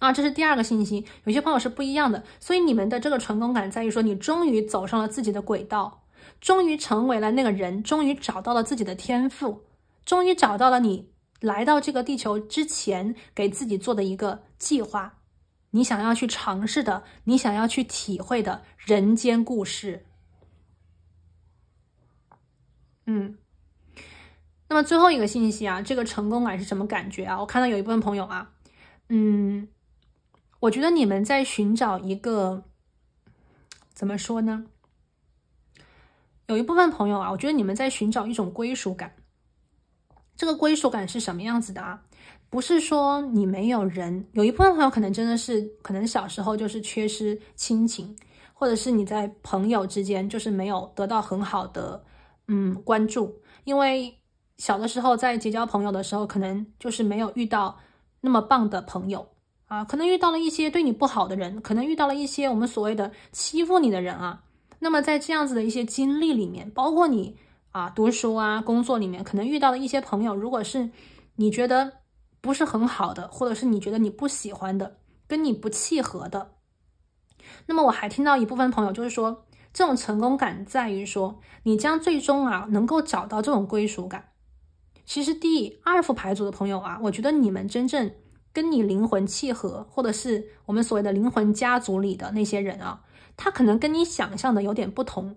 啊，这是第二个信息。有些朋友是不一样的，所以你们的这个成功感在于说，你终于走上了自己的轨道，终于成为了那个人，终于找到了自己的天赋，终于找到了你来到这个地球之前给自己做的一个计划。你想要去尝试的，你想要去体会的人间故事，嗯。那么最后一个信息啊，这个成功感是什么感觉啊？我看到有一部分朋友啊，嗯，我觉得你们在寻找一个怎么说呢？有一部分朋友啊，我觉得你们在寻找一种归属感。这个归属感是什么样子的啊？不是说你没有人，有一部分朋友可能真的是，可能小时候就是缺失亲情，或者是你在朋友之间就是没有得到很好的，嗯，关注。因为小的时候在结交朋友的时候，可能就是没有遇到那么棒的朋友啊，可能遇到了一些对你不好的人，可能遇到了一些我们所谓的欺负你的人啊。那么在这样子的一些经历里面，包括你啊读书啊工作里面，可能遇到的一些朋友，如果是你觉得。不是很好的，或者是你觉得你不喜欢的，跟你不契合的。那么我还听到一部分朋友就是说，这种成功感在于说，你将最终啊能够找到这种归属感。其实第二副牌组的朋友啊，我觉得你们真正跟你灵魂契合，或者是我们所谓的灵魂家族里的那些人啊，他可能跟你想象的有点不同。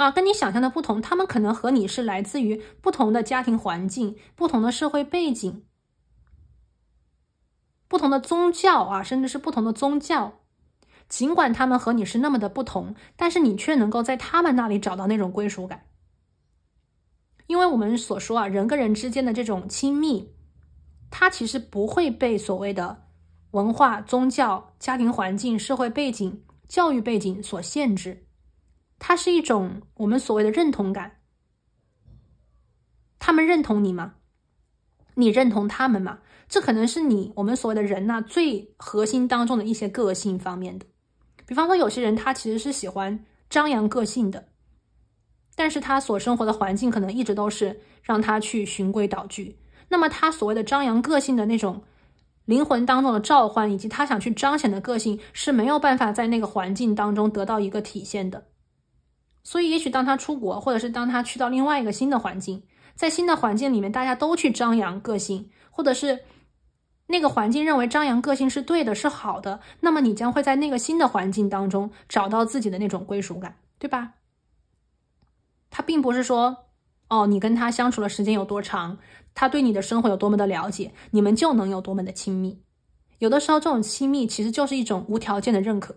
啊，跟你想象的不同，他们可能和你是来自于不同的家庭环境、不同的社会背景、不同的宗教啊，甚至是不同的宗教。尽管他们和你是那么的不同，但是你却能够在他们那里找到那种归属感。因为我们所说啊，人跟人之间的这种亲密，它其实不会被所谓的文化、宗教、家庭环境、社会背景、教育背景所限制。它是一种我们所谓的认同感。他们认同你吗？你认同他们吗？这可能是你我们所谓的人呐最核心当中的一些个性方面的。比方说，有些人他其实是喜欢张扬个性的，但是他所生活的环境可能一直都是让他去循规蹈矩。那么他所谓的张扬个性的那种灵魂当中的召唤，以及他想去彰显的个性是没有办法在那个环境当中得到一个体现的。所以，也许当他出国，或者是当他去到另外一个新的环境，在新的环境里面，大家都去张扬个性，或者是那个环境认为张扬个性是对的、是好的，那么你将会在那个新的环境当中找到自己的那种归属感，对吧？他并不是说，哦，你跟他相处的时间有多长，他对你的生活有多么的了解，你们就能有多么的亲密。有的时候，这种亲密其实就是一种无条件的认可。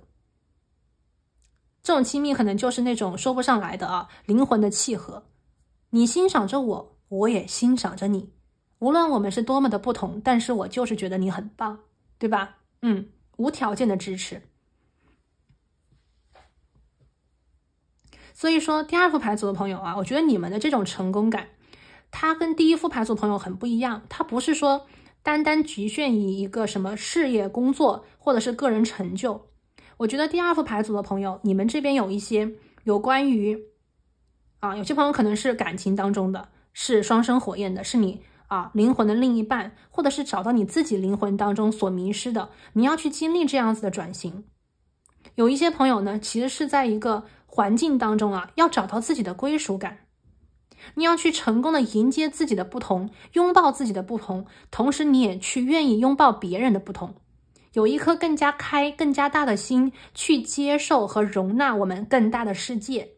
这种亲密可能就是那种说不上来的啊，灵魂的契合。你欣赏着我，我也欣赏着你。无论我们是多么的不同，但是我就是觉得你很棒，对吧？嗯，无条件的支持。所以说，第二副牌组的朋友啊，我觉得你们的这种成功感，它跟第一副牌组朋友很不一样。它不是说单单局限于一个什么事业、工作或者是个人成就。我觉得第二副牌组的朋友，你们这边有一些有关于，啊，有些朋友可能是感情当中的，是双生火焰的，是你啊灵魂的另一半，或者是找到你自己灵魂当中所迷失的，你要去经历这样子的转型。有一些朋友呢，其实是在一个环境当中啊，要找到自己的归属感，你要去成功的迎接自己的不同，拥抱自己的不同，同时你也去愿意拥抱别人的不同。有一颗更加开、更加大的心去接受和容纳我们更大的世界，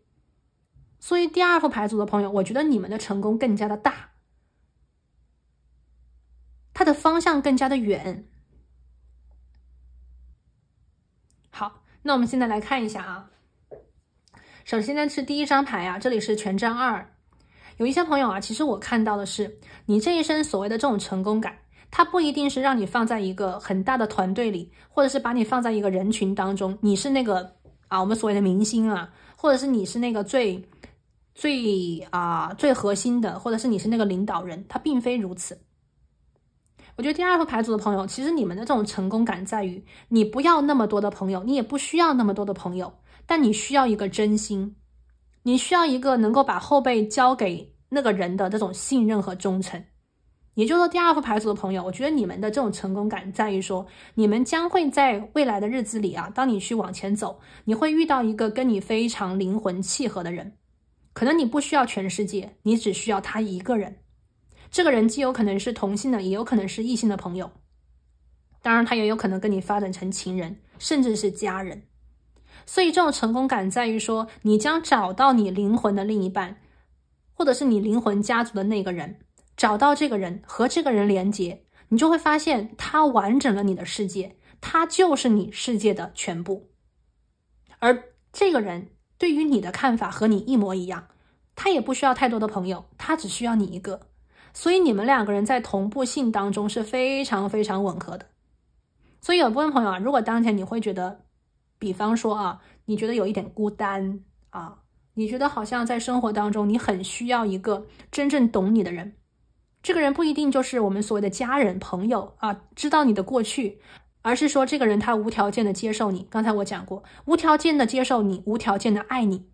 所以第二副牌组的朋友，我觉得你们的成功更加的大，它的方向更加的远。好，那我们现在来看一下啊，首先呢是第一张牌啊，这里是权杖二，有一些朋友啊，其实我看到的是你这一生所谓的这种成功感。他不一定是让你放在一个很大的团队里，或者是把你放在一个人群当中，你是那个啊我们所谓的明星啊，或者是你是那个最最啊最核心的，或者是你是那个领导人，他并非如此。我觉得第二副牌组的朋友，其实你们的这种成功感在于，你不要那么多的朋友，你也不需要那么多的朋友，但你需要一个真心，你需要一个能够把后背交给那个人的这种信任和忠诚。也就是说，第二副牌组的朋友，我觉得你们的这种成功感在于说，你们将会在未来的日子里啊，当你去往前走，你会遇到一个跟你非常灵魂契合的人，可能你不需要全世界，你只需要他一个人。这个人既有可能是同性的，也有可能是异性的朋友，当然，他也有可能跟你发展成情人，甚至是家人。所以，这种成功感在于说，你将找到你灵魂的另一半，或者是你灵魂家族的那个人。找到这个人和这个人连接，你就会发现他完整了你的世界，他就是你世界的全部。而这个人对于你的看法和你一模一样，他也不需要太多的朋友，他只需要你一个。所以你们两个人在同步性当中是非常非常吻合的。所以有部分朋友啊，如果当前你会觉得，比方说啊，你觉得有一点孤单啊，你觉得好像在生活当中你很需要一个真正懂你的人。这个人不一定就是我们所谓的家人、朋友啊，知道你的过去，而是说这个人他无条件的接受你。刚才我讲过，无条件的接受你，无条件的爱你。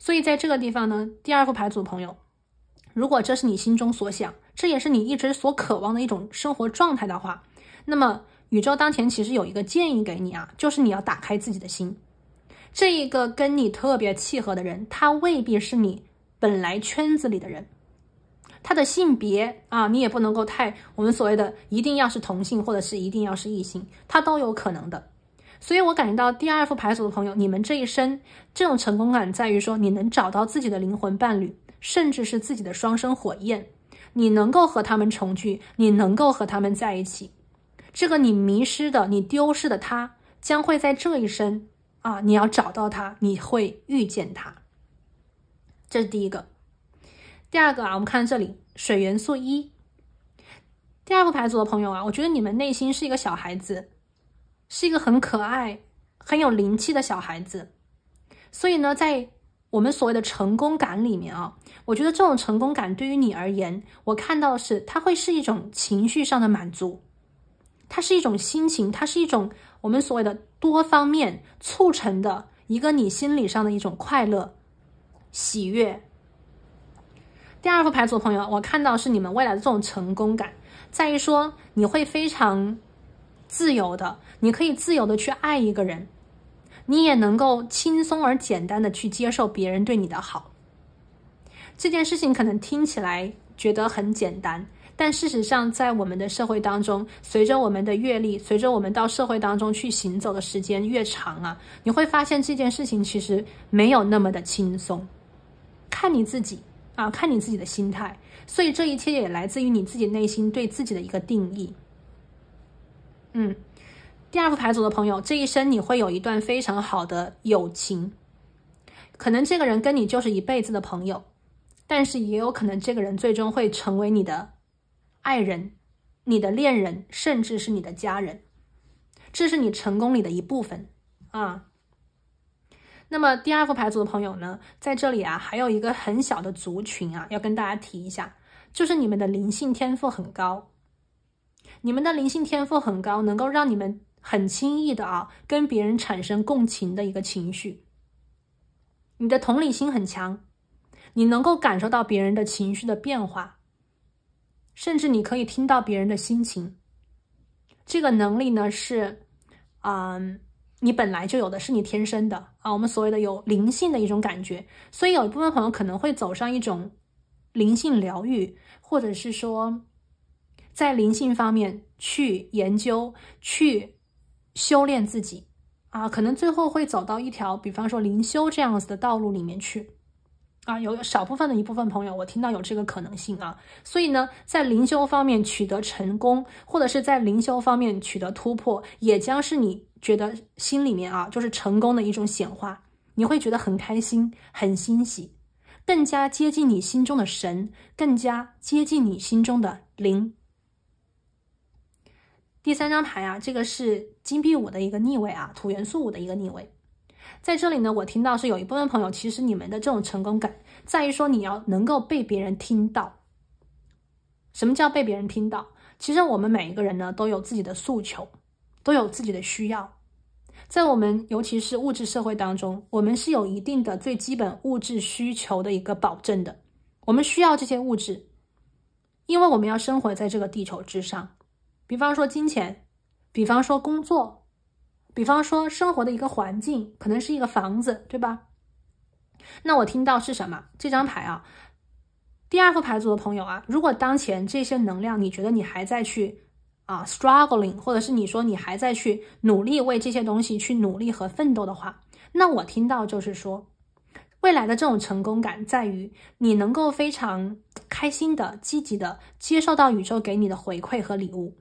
所以在这个地方呢，第二副牌组朋友，如果这是你心中所想，这也是你一直所渴望的一种生活状态的话，那么宇宙当前其实有一个建议给你啊，就是你要打开自己的心。这一个跟你特别契合的人，他未必是你本来圈子里的人。他的性别啊，你也不能够太我们所谓的一定要是同性，或者是一定要是异性，他都有可能的。所以我感觉到第二副牌组的朋友，你们这一生这种成功感在于说，你能找到自己的灵魂伴侣，甚至是自己的双生火焰，你能够和他们重聚，你能够和他们在一起。这个你迷失的、你丢失的他，将会在这一生啊，你要找到他，你会遇见他。这是第一个。第二个啊，我们看这里水元素一，第二个牌组的朋友啊，我觉得你们内心是一个小孩子，是一个很可爱、很有灵气的小孩子。所以呢，在我们所谓的成功感里面啊，我觉得这种成功感对于你而言，我看到的是它会是一种情绪上的满足，它是一种心情，它是一种我们所谓的多方面促成的一个你心理上的一种快乐、喜悦。第二副牌组，朋友，我看到是你们未来的这种成功感，在于说你会非常自由的，你可以自由的去爱一个人，你也能够轻松而简单的去接受别人对你的好。这件事情可能听起来觉得很简单，但事实上，在我们的社会当中，随着我们的阅历，随着我们到社会当中去行走的时间越长啊，你会发现这件事情其实没有那么的轻松，看你自己。啊，看你自己的心态，所以这一切也来自于你自己内心对自己的一个定义。嗯，第二副牌组的朋友，这一生你会有一段非常好的友情，可能这个人跟你就是一辈子的朋友，但是也有可能这个人最终会成为你的爱人、你的恋人，甚至是你的家人，这是你成功里的一部分啊。那么第二副牌组的朋友呢，在这里啊，还有一个很小的族群啊，要跟大家提一下，就是你们的灵性天赋很高，你们的灵性天赋很高，能够让你们很轻易的啊，跟别人产生共情的一个情绪。你的同理心很强，你能够感受到别人的情绪的变化，甚至你可以听到别人的心情。这个能力呢，是，嗯。你本来就有的是你天生的啊，我们所谓的有灵性的一种感觉，所以有一部分朋友可能会走上一种灵性疗愈，或者是说在灵性方面去研究、去修炼自己啊，可能最后会走到一条，比方说灵修这样子的道路里面去。啊，有少部分的一部分朋友，我听到有这个可能性啊，所以呢，在灵修方面取得成功，或者是在灵修方面取得突破，也将是你觉得心里面啊，就是成功的一种显化，你会觉得很开心、很欣喜，更加接近你心中的神，更加接近你心中的灵。第三张牌啊，这个是金币五的一个逆位啊，土元素五的一个逆位。在这里呢，我听到是有一部分朋友，其实你们的这种成功感在于说你要能够被别人听到。什么叫被别人听到？其实我们每一个人呢都有自己的诉求，都有自己的需要。在我们尤其是物质社会当中，我们是有一定的最基本物质需求的一个保证的。我们需要这些物质，因为我们要生活在这个地球之上。比方说金钱，比方说工作。比方说，生活的一个环境可能是一个房子，对吧？那我听到是什么？这张牌啊，第二副牌组的朋友啊，如果当前这些能量你觉得你还在去啊 struggling，或者是你说你还在去努力为这些东西去努力和奋斗的话，那我听到就是说，未来的这种成功感在于你能够非常开心的、积极的接受到宇宙给你的回馈和礼物，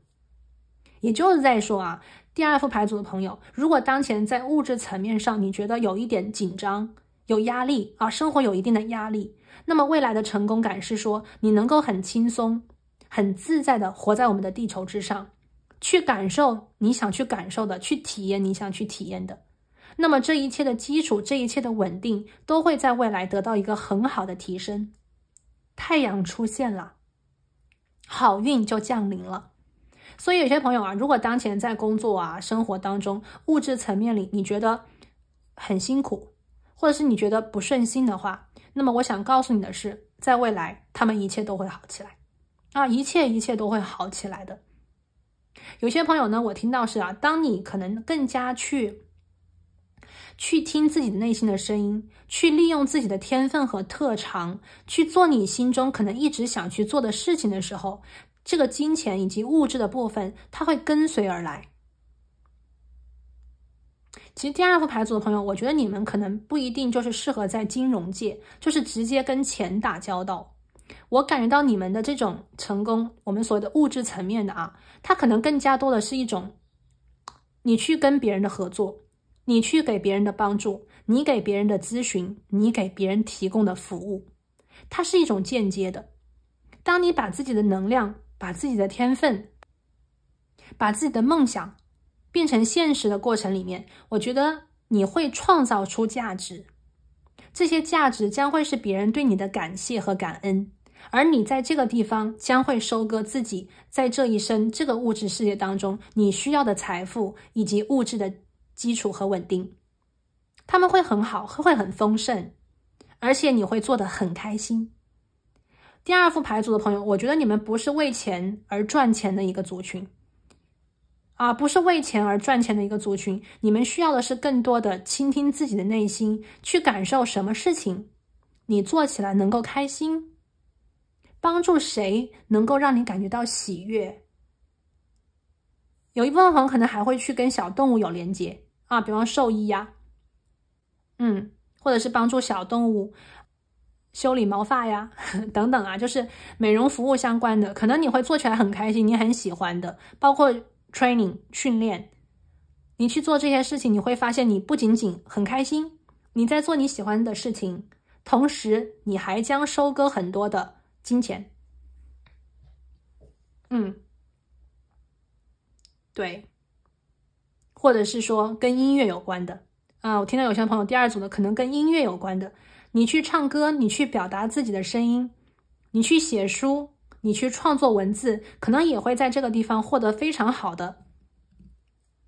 也就是在说啊。第二副牌组的朋友，如果当前在物质层面上你觉得有一点紧张、有压力啊，生活有一定的压力，那么未来的成功感是说，你能够很轻松、很自在的活在我们的地球之上，去感受你想去感受的，去体验你想去体验的。那么这一切的基础，这一切的稳定，都会在未来得到一个很好的提升。太阳出现了，好运就降临了。所以，有些朋友啊，如果当前在工作啊、生活当中物质层面里你觉得很辛苦，或者是你觉得不顺心的话，那么我想告诉你的是，在未来他们一切都会好起来，啊，一切一切都会好起来的。有些朋友呢，我听到是啊，当你可能更加去去听自己的内心的声音，去利用自己的天分和特长，去做你心中可能一直想去做的事情的时候。这个金钱以及物质的部分，它会跟随而来。其实第二副牌组的朋友，我觉得你们可能不一定就是适合在金融界，就是直接跟钱打交道。我感觉到你们的这种成功，我们所谓的物质层面的啊，它可能更加多的是一种你去跟别人的合作，你去给别人的帮助，你给别人的咨询，你给别人提供的服务，它是一种间接的。当你把自己的能量。把自己的天分，把自己的梦想变成现实的过程里面，我觉得你会创造出价值，这些价值将会是别人对你的感谢和感恩，而你在这个地方将会收割自己在这一生这个物质世界当中你需要的财富以及物质的基础和稳定，他们会很好，会很丰盛，而且你会做得很开心。第二副牌组的朋友，我觉得你们不是为钱而赚钱的一个族群，啊，不是为钱而赚钱的一个族群。你们需要的是更多的倾听自己的内心，去感受什么事情你做起来能够开心，帮助谁能够让你感觉到喜悦。有一部分朋友可能还会去跟小动物有连接啊，比方兽医呀，嗯，或者是帮助小动物。修理毛发呀，等等啊，就是美容服务相关的，可能你会做起来很开心，你很喜欢的，包括 training 训练，你去做这些事情，你会发现你不仅仅很开心，你在做你喜欢的事情，同时你还将收割很多的金钱。嗯，对，或者是说跟音乐有关的啊，我听到有些朋友第二组的可能跟音乐有关的。你去唱歌，你去表达自己的声音，你去写书，你去创作文字，可能也会在这个地方获得非常好的，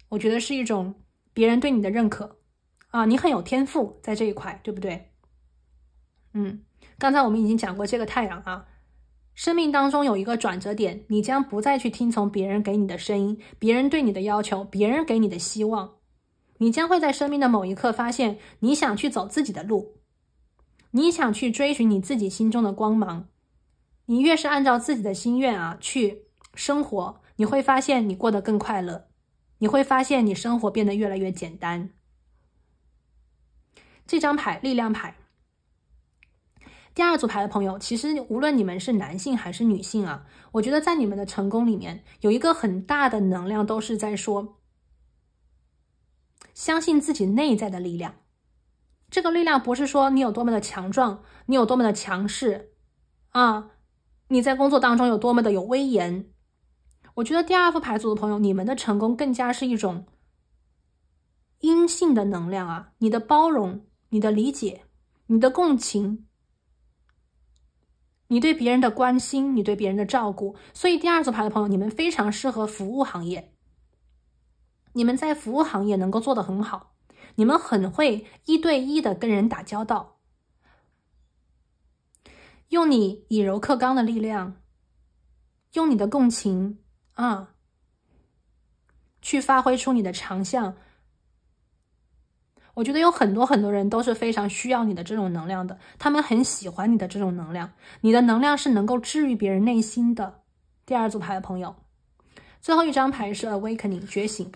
我觉得是一种别人对你的认可啊，你很有天赋在这一块，对不对？嗯，刚才我们已经讲过这个太阳啊，生命当中有一个转折点，你将不再去听从别人给你的声音，别人对你的要求，别人给你的希望，你将会在生命的某一刻发现，你想去走自己的路。你想去追寻你自己心中的光芒，你越是按照自己的心愿啊去生活，你会发现你过得更快乐，你会发现你生活变得越来越简单。这张牌，力量牌。第二组牌的朋友，其实无论你们是男性还是女性啊，我觉得在你们的成功里面，有一个很大的能量都是在说，相信自己内在的力量。这个力量不是说你有多么的强壮，你有多么的强势，啊，你在工作当中有多么的有威严。我觉得第二副牌组的朋友，你们的成功更加是一种阴性的能量啊，你的包容，你的理解，你的共情，你对别人的关心，你对别人的照顾。所以第二组牌的朋友，你们非常适合服务行业，你们在服务行业能够做得很好。你们很会一对一的跟人打交道，用你以柔克刚的力量，用你的共情啊，去发挥出你的长项。我觉得有很多很多人都是非常需要你的这种能量的，他们很喜欢你的这种能量，你的能量是能够治愈别人内心的。第二组牌的朋友，最后一张牌是 Awakening 觉醒。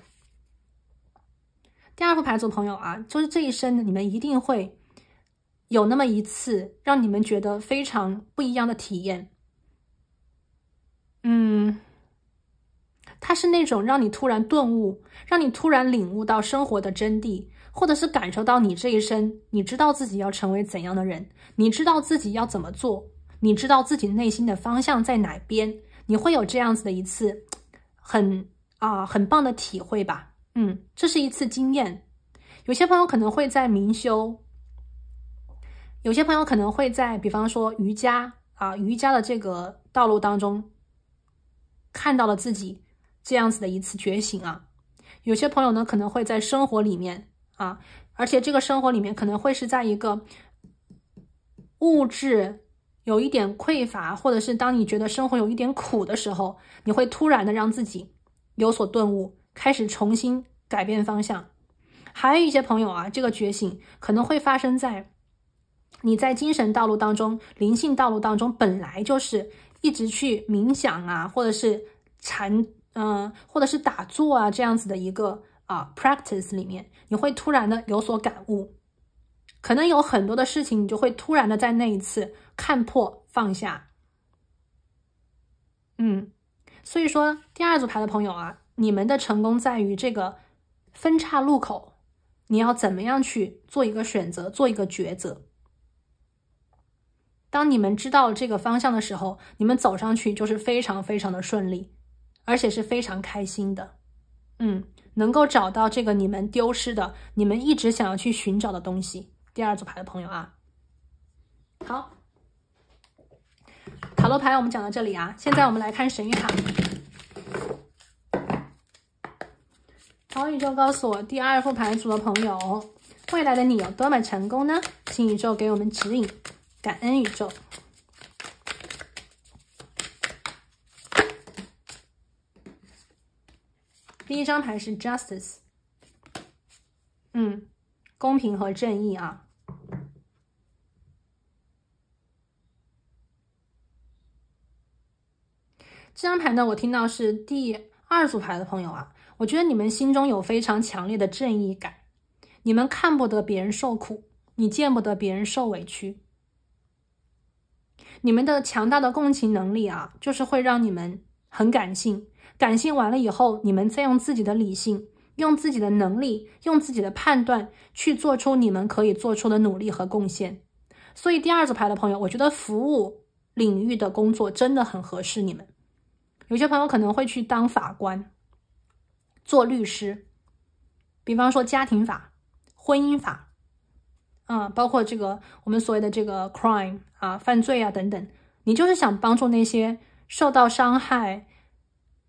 第二副牌组朋友啊，就是这一生你们一定会有那么一次让你们觉得非常不一样的体验。嗯，它是那种让你突然顿悟，让你突然领悟到生活的真谛，或者是感受到你这一生，你知道自己要成为怎样的人，你知道自己要怎么做，你知道自己内心的方向在哪边，你会有这样子的一次很啊很棒的体会吧。嗯，这是一次经验。有些朋友可能会在冥修，有些朋友可能会在，比方说瑜伽啊，瑜伽的这个道路当中看到了自己这样子的一次觉醒啊。有些朋友呢，可能会在生活里面啊，而且这个生活里面可能会是在一个物质有一点匮乏，或者是当你觉得生活有一点苦的时候，你会突然的让自己有所顿悟。开始重新改变方向，还有一些朋友啊，这个觉醒可能会发生在你在精神道路当中、灵性道路当中，本来就是一直去冥想啊，或者是禅，嗯，或者是打坐啊这样子的一个啊 practice 里面，你会突然的有所感悟，可能有很多的事情你就会突然的在那一次看破放下。嗯，所以说第二组牌的朋友啊。你们的成功在于这个分叉路口，你要怎么样去做一个选择，做一个抉择？当你们知道这个方向的时候，你们走上去就是非常非常的顺利，而且是非常开心的。嗯，能够找到这个你们丢失的、你们一直想要去寻找的东西。第二组牌的朋友啊，好，塔罗牌我们讲到这里啊，现在我们来看神谕卡。好，宇宙告诉我，第二副牌组的朋友，未来的你有多么成功呢？请宇宙给我们指引，感恩宇宙。第一张牌是 Justice，嗯，公平和正义啊。这张牌呢，我听到是第二组牌的朋友啊。我觉得你们心中有非常强烈的正义感，你们看不得别人受苦，你见不得别人受委屈。你们的强大的共情能力啊，就是会让你们很感性，感性完了以后，你们再用自己的理性、用自己的能力、用自己的判断去做出你们可以做出的努力和贡献。所以第二组牌的朋友，我觉得服务领域的工作真的很合适你们。有些朋友可能会去当法官。做律师，比方说家庭法、婚姻法，啊，包括这个我们所谓的这个 crime 啊，犯罪啊等等，你就是想帮助那些受到伤害、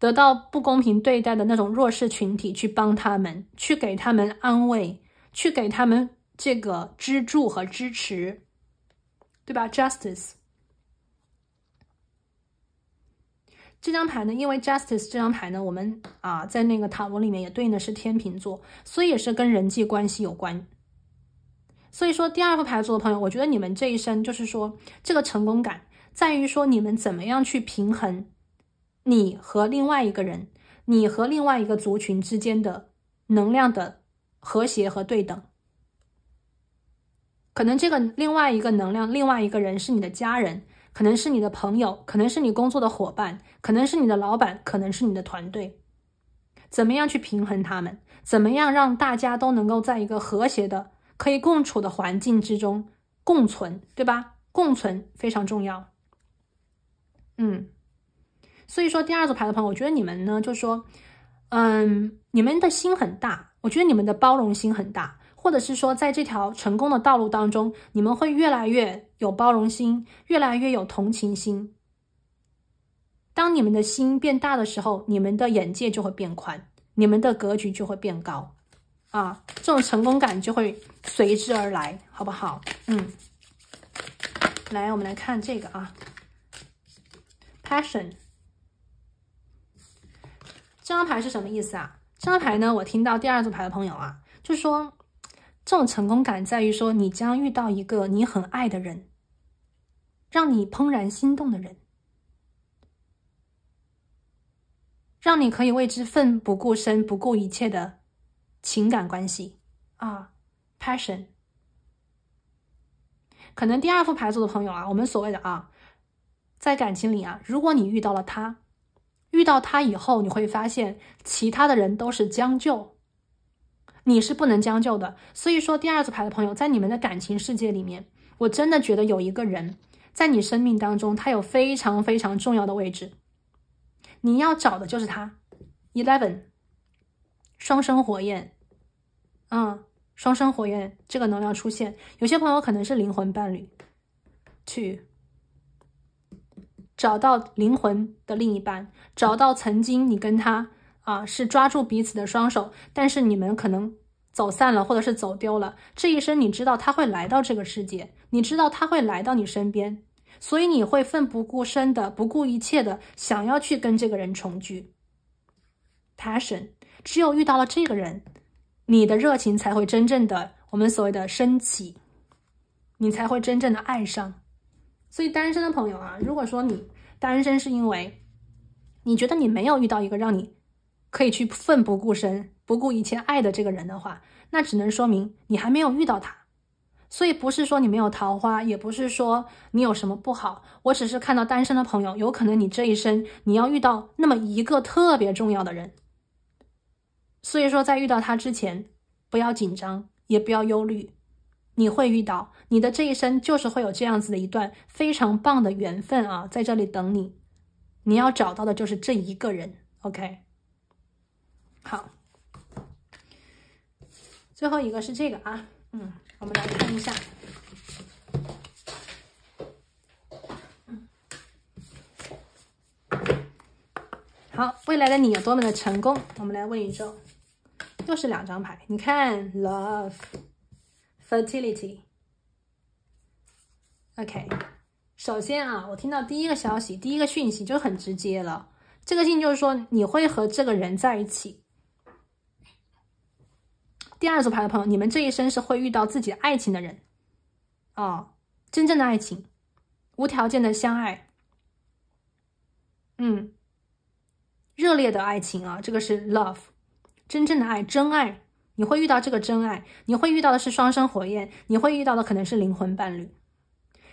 得到不公平对待的那种弱势群体，去帮他们，去给他们安慰，去给他们这个支柱和支持，对吧？Justice。这张牌呢，因为 Justice 这张牌呢，我们啊在那个塔罗里面也对应的是天秤座，所以也是跟人际关系有关。所以说第二副牌座的朋友，我觉得你们这一生就是说，这个成功感在于说你们怎么样去平衡你和另外一个人，你和另外一个族群之间的能量的和谐和对等。可能这个另外一个能量，另外一个人是你的家人。可能是你的朋友，可能是你工作的伙伴，可能是你的老板，可能是你的团队，怎么样去平衡他们？怎么样让大家都能够在一个和谐的、可以共处的环境之中共存，对吧？共存非常重要。嗯，所以说第二组牌的朋友，我觉得你们呢，就说，嗯，你们的心很大，我觉得你们的包容心很大，或者是说，在这条成功的道路当中，你们会越来越。有包容心，越来越有同情心。当你们的心变大的时候，你们的眼界就会变宽，你们的格局就会变高，啊，这种成功感就会随之而来，好不好？嗯，来，我们来看这个啊，Passion 这张牌是什么意思啊？这张牌呢，我听到第二组牌的朋友啊，就说这种成功感在于说，你将遇到一个你很爱的人。让你怦然心动的人，让你可以为之奋不顾身、不顾一切的情感关系啊，passion。可能第二副牌组的朋友啊，我们所谓的啊，在感情里啊，如果你遇到了他，遇到他以后，你会发现其他的人都是将就，你是不能将就的。所以说，第二组牌的朋友，在你们的感情世界里面，我真的觉得有一个人。在你生命当中，它有非常非常重要的位置。你要找的就是它，Eleven，双生火焰，啊，双生火焰这个能量出现，有些朋友可能是灵魂伴侣，去找到灵魂的另一半，找到曾经你跟他啊是抓住彼此的双手，但是你们可能。走散了，或者是走丢了，这一生你知道他会来到这个世界，你知道他会来到你身边，所以你会奋不顾身的，不顾一切的想要去跟这个人重聚。Passion，只有遇到了这个人，你的热情才会真正的，我们所谓的升起，你才会真正的爱上。所以单身的朋友啊，如果说你单身是因为你觉得你没有遇到一个让你可以去奋不顾身。不顾一切爱的这个人的话，那只能说明你还没有遇到他。所以不是说你没有桃花，也不是说你有什么不好。我只是看到单身的朋友，有可能你这一生你要遇到那么一个特别重要的人。所以说，在遇到他之前，不要紧张，也不要忧虑。你会遇到，你的这一生就是会有这样子的一段非常棒的缘分啊，在这里等你。你要找到的就是这一个人。OK，好。最后一个是这个啊，嗯，我们来看一下。好，未来的你有多么的成功，我们来问一周，又是两张牌，你看，Love，Fertility。OK，首先啊，我听到第一个消息，第一个讯息就很直接了，这个信就是说你会和这个人在一起。第二组牌的朋友，你们这一生是会遇到自己爱情的人，啊，真正的爱情，无条件的相爱，嗯，热烈的爱情啊，这个是 love，真正的爱，真爱，你会遇到这个真爱，你会遇到的是双生火焰，你会遇到的可能是灵魂伴侣，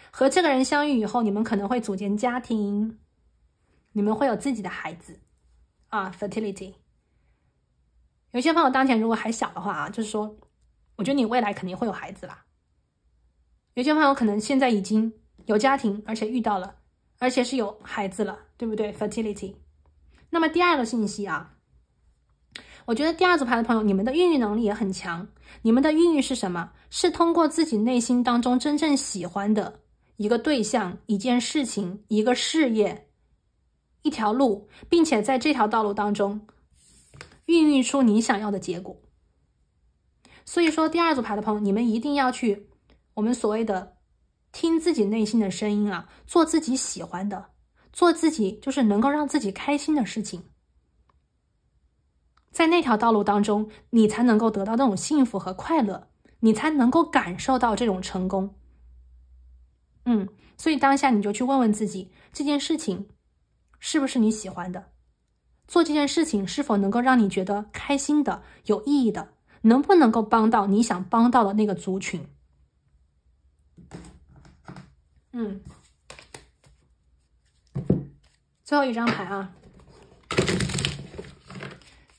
和这个人相遇以后，你们可能会组建家庭，你们会有自己的孩子，啊，fertility。有些朋友当前如果还小的话啊，就是说，我觉得你未来肯定会有孩子啦。有些朋友可能现在已经有家庭，而且遇到了，而且是有孩子了，对不对？Fertility。那么第二个信息啊，我觉得第二组牌的朋友，你们的孕育能力也很强。你们的孕育是什么？是通过自己内心当中真正喜欢的一个对象、一件事情、一个事业、一条路，并且在这条道路当中。孕育出你想要的结果。所以说，第二组牌的朋友，你们一定要去，我们所谓的听自己内心的声音啊，做自己喜欢的，做自己就是能够让自己开心的事情，在那条道路当中，你才能够得到那种幸福和快乐，你才能够感受到这种成功。嗯，所以当下你就去问问自己，这件事情是不是你喜欢的？做这件事情是否能够让你觉得开心的、有意义的？能不能够帮到你想帮到的那个族群？嗯，最后一张牌啊，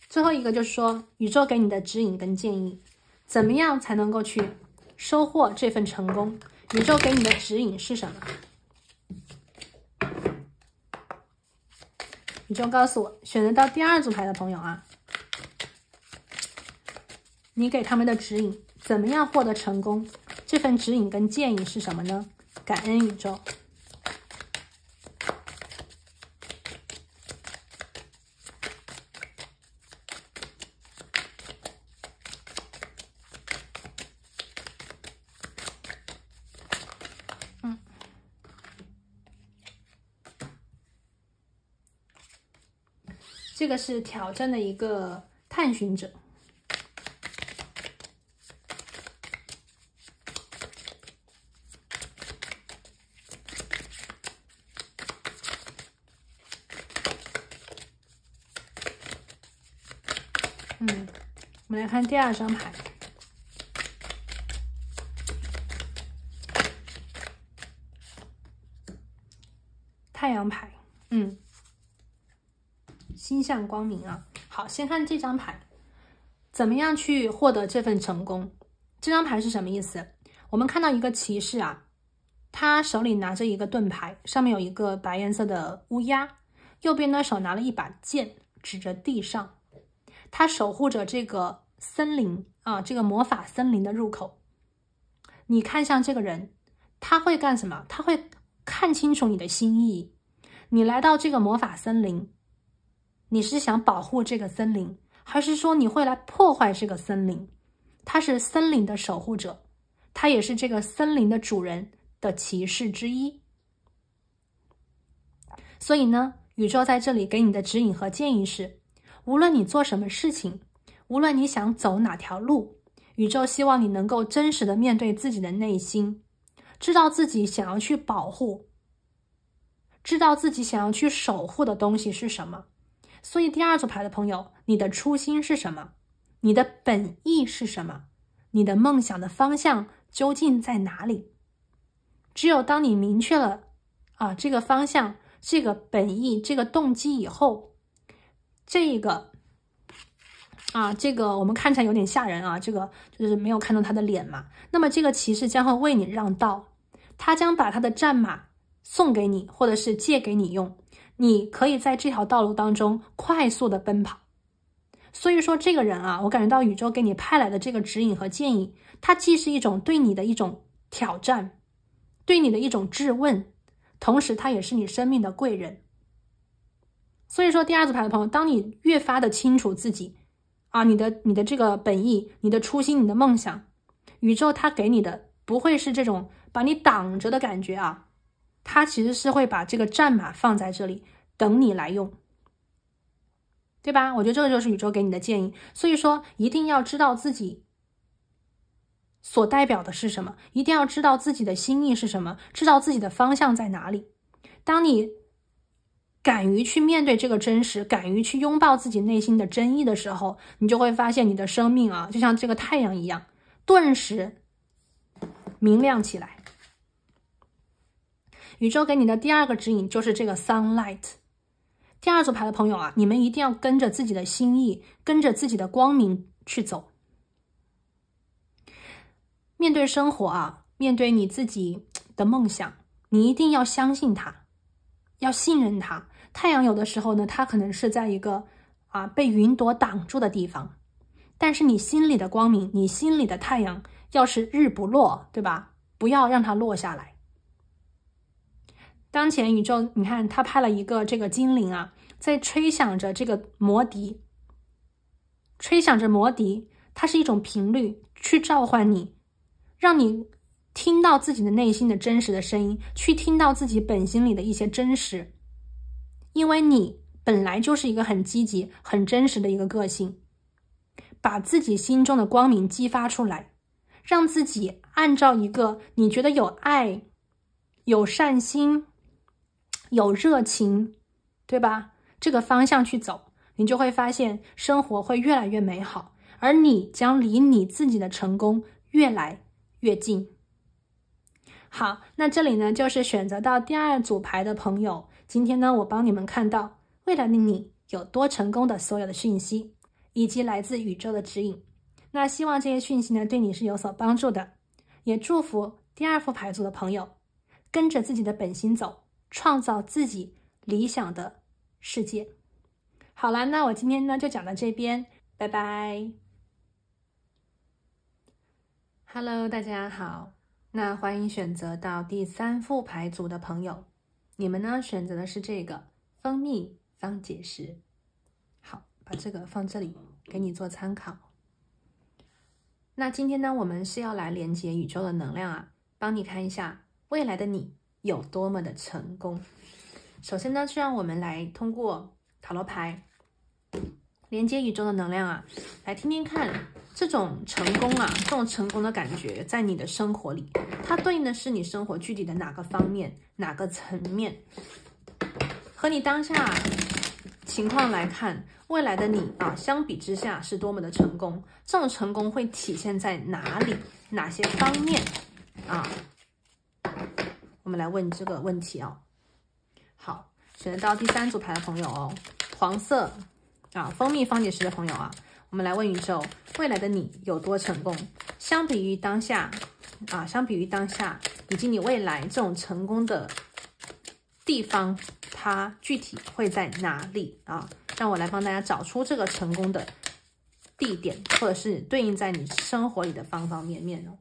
最后一个就是说，宇宙给你的指引跟建议，怎么样才能够去收获这份成功？宇宙给你的指引是什么？你就告诉我，选择到第二组牌的朋友啊，你给他们的指引，怎么样获得成功？这份指引跟建议是什么呢？感恩宇宙。这是挑战的一个探寻者。嗯，我们来看第二张牌——太阳牌。向光明啊！好，先看这张牌，怎么样去获得这份成功？这张牌是什么意思？我们看到一个骑士啊，他手里拿着一个盾牌，上面有一个白颜色的乌鸦，右边呢手拿了一把剑，指着地上。他守护着这个森林啊，这个魔法森林的入口。你看向这个人，他会干什么？他会看清楚你的心意。你来到这个魔法森林。你是想保护这个森林，还是说你会来破坏这个森林？他是森林的守护者，他也是这个森林的主人的骑士之一。所以呢，宇宙在这里给你的指引和建议是：无论你做什么事情，无论你想走哪条路，宇宙希望你能够真实的面对自己的内心，知道自己想要去保护、知道自己想要去守护的东西是什么。所以，第二组牌的朋友，你的初心是什么？你的本意是什么？你的梦想的方向究竟在哪里？只有当你明确了啊这个方向、这个本意、这个动机以后，这个啊这个我们看起来有点吓人啊，这个就是没有看到他的脸嘛。那么，这个骑士将会为你让道，他将把他的战马送给你，或者是借给你用。你可以在这条道路当中快速的奔跑，所以说这个人啊，我感觉到宇宙给你派来的这个指引和建议，它既是一种对你的一种挑战，对你的一种质问，同时它也是你生命的贵人。所以说第二组牌的朋友，当你越发的清楚自己，啊，你的你的这个本意、你的初心、你的梦想，宇宙它给你的不会是这种把你挡着的感觉啊。它其实是会把这个战马放在这里，等你来用，对吧？我觉得这个就是宇宙给你的建议。所以说，一定要知道自己所代表的是什么，一定要知道自己的心意是什么，知道自己的方向在哪里。当你敢于去面对这个真实，敢于去拥抱自己内心的真意的时候，你就会发现你的生命啊，就像这个太阳一样，顿时明亮起来。宇宙给你的第二个指引就是这个 sunlight。第二组牌的朋友啊，你们一定要跟着自己的心意，跟着自己的光明去走。面对生活啊，面对你自己的梦想，你一定要相信它，要信任它。太阳有的时候呢，它可能是在一个啊被云朵挡住的地方，但是你心里的光明，你心里的太阳，要是日不落，对吧？不要让它落下来。当前宇宙，你看他拍了一个这个精灵啊，在吹响着这个魔笛，吹响着魔笛，它是一种频率去召唤你，让你听到自己的内心的真实的声音，去听到自己本心里的一些真实，因为你本来就是一个很积极、很真实的一个个性，把自己心中的光明激发出来，让自己按照一个你觉得有爱、有善心。有热情，对吧？这个方向去走，你就会发现生活会越来越美好，而你将离你自己的成功越来越近。好，那这里呢就是选择到第二组牌的朋友，今天呢我帮你们看到未来的你有多成功的所有的讯息，以及来自宇宙的指引。那希望这些讯息呢对你是有所帮助的，也祝福第二副牌组的朋友，跟着自己的本心走。创造自己理想的世界。好了，那我今天呢就讲到这边，拜拜。Hello，大家好，那欢迎选择到第三副牌组的朋友，你们呢选择的是这个蜂蜜方解石。好，把这个放这里给你做参考。那今天呢，我们是要来连接宇宙的能量啊，帮你看一下未来的你。有多么的成功？首先呢，就让我们来通过塔罗牌连接宇宙的能量啊，来听听看这种成功啊，这种成功的感觉在你的生活里，它对应的是你生活具体的哪个方面、哪个层面？和你当下情况来看，未来的你啊，相比之下是多么的成功？这种成功会体现在哪里？哪些方面啊？我们来问这个问题哦。好，选择到第三组牌的朋友哦，黄色啊，蜂蜜方解石的朋友啊，我们来问宇宙：未来的你有多成功？相比于当下啊，相比于当下以及你未来这种成功的，地方，它具体会在哪里啊？让我来帮大家找出这个成功的地点，或者是对应在你生活里的方方面面哦。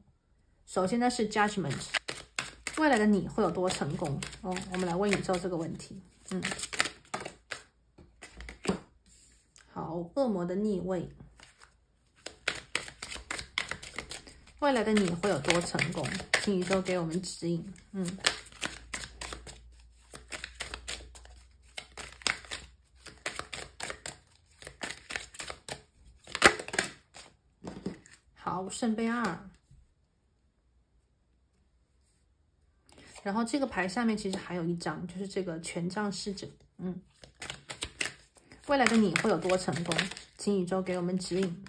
首先呢是 Judgment。未来的你会有多成功？哦，我们来问宇宙这个问题。嗯，好，恶魔的逆位。未来的你会有多成功？请宇宙给我们指引。嗯，好，圣杯二。然后这个牌下面其实还有一张，就是这个权杖侍者。嗯，未来的你会有多成功，请宇宙给我们指引。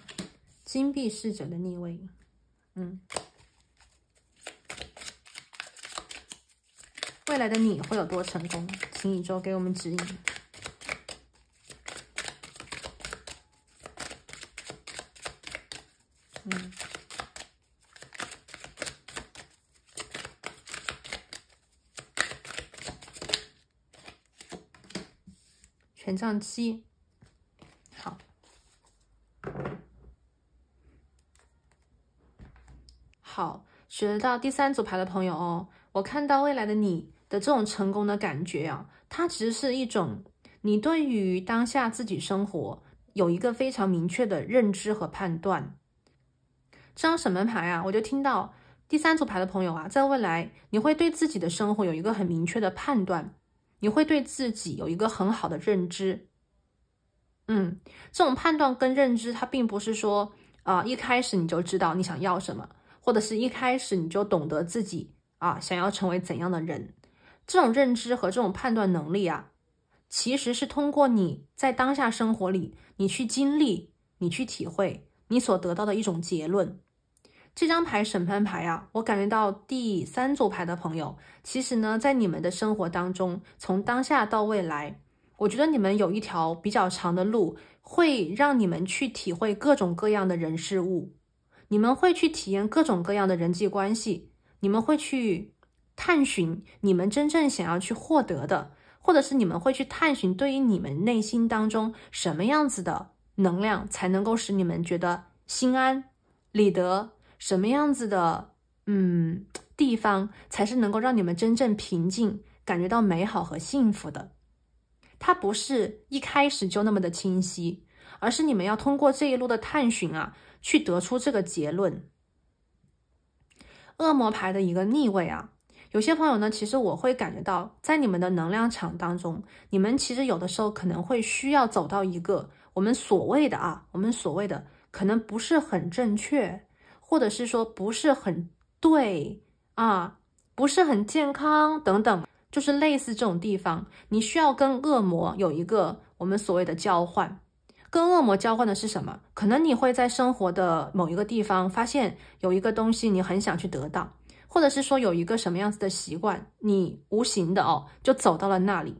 金币侍者的逆位。嗯，未来的你会有多成功，请宇宙给我们指引。上七，好，好学到第三组牌的朋友哦，我看到未来的你的这种成功的感觉啊，它其实是一种你对于当下自己生活有一个非常明确的认知和判断。这张什么牌啊？我就听到第三组牌的朋友啊，在未来你会对自己的生活有一个很明确的判断。你会对自己有一个很好的认知，嗯，这种判断跟认知，它并不是说啊一开始你就知道你想要什么，或者是一开始你就懂得自己啊想要成为怎样的人。这种认知和这种判断能力啊，其实是通过你在当下生活里，你去经历，你去体会，你所得到的一种结论。这张牌审判牌啊，我感觉到第三组牌的朋友，其实呢，在你们的生活当中，从当下到未来，我觉得你们有一条比较长的路，会让你们去体会各种各样的人事物，你们会去体验各种各样的人际关系，你们会去探寻你们真正想要去获得的，或者是你们会去探寻对于你们内心当中什么样子的能量才能够使你们觉得心安理得。什么样子的，嗯，地方才是能够让你们真正平静、感觉到美好和幸福的？它不是一开始就那么的清晰，而是你们要通过这一路的探寻啊，去得出这个结论。恶魔牌的一个逆位啊，有些朋友呢，其实我会感觉到，在你们的能量场当中，你们其实有的时候可能会需要走到一个我们所谓的啊，我们所谓的可能不是很正确。或者是说不是很对啊，不是很健康等等，就是类似这种地方，你需要跟恶魔有一个我们所谓的交换。跟恶魔交换的是什么？可能你会在生活的某一个地方发现有一个东西你很想去得到，或者是说有一个什么样子的习惯，你无形的哦就走到了那里。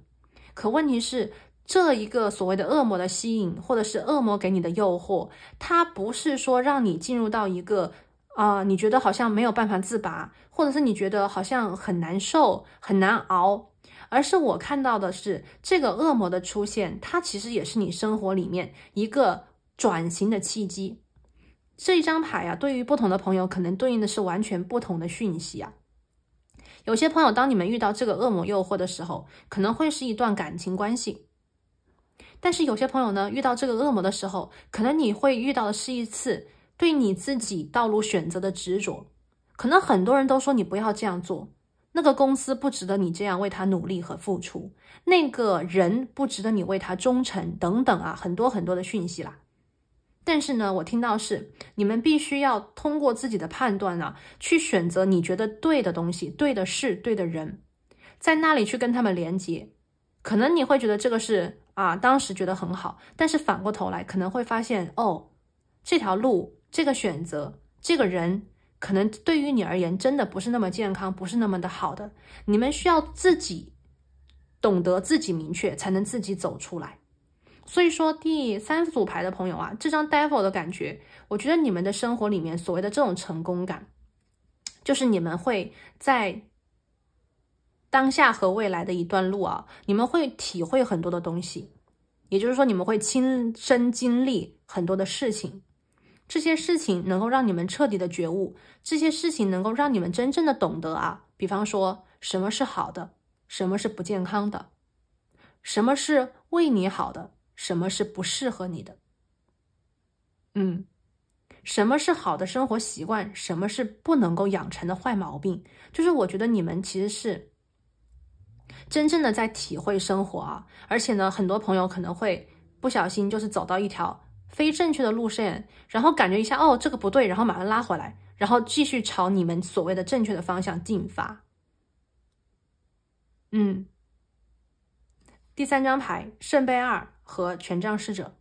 可问题是。这一个所谓的恶魔的吸引，或者是恶魔给你的诱惑，它不是说让你进入到一个啊，你觉得好像没有办法自拔，或者是你觉得好像很难受、很难熬，而是我看到的是这个恶魔的出现，它其实也是你生活里面一个转型的契机。这一张牌啊，对于不同的朋友可能对应的是完全不同的讯息啊。有些朋友，当你们遇到这个恶魔诱惑的时候，可能会是一段感情关系。但是有些朋友呢，遇到这个恶魔的时候，可能你会遇到的是一次对你自己道路选择的执着。可能很多人都说你不要这样做，那个公司不值得你这样为他努力和付出，那个人不值得你为他忠诚等等啊，很多很多的讯息啦。但是呢，我听到是你们必须要通过自己的判断呢，去选择你觉得对的东西、对的事、对的人，在那里去跟他们连接。可能你会觉得这个是。啊，当时觉得很好，但是反过头来可能会发现，哦，这条路、这个选择、这个人，可能对于你而言真的不是那么健康，不是那么的好的。你们需要自己懂得自己明确，才能自己走出来。所以说，第三组牌的朋友啊，这张 devil 的感觉，我觉得你们的生活里面所谓的这种成功感，就是你们会在。当下和未来的一段路啊，你们会体会很多的东西，也就是说，你们会亲身经历很多的事情，这些事情能够让你们彻底的觉悟，这些事情能够让你们真正的懂得啊。比方说，什么是好的，什么是不健康的，什么是为你好的，什么是不适合你的，嗯，什么是好的生活习惯，什么是不能够养成的坏毛病，就是我觉得你们其实是。真正的在体会生活啊，而且呢，很多朋友可能会不小心就是走到一条非正确的路线，然后感觉一下哦，这个不对，然后马上拉回来，然后继续朝你们所谓的正确的方向进发。嗯，第三张牌圣杯二和权杖侍者，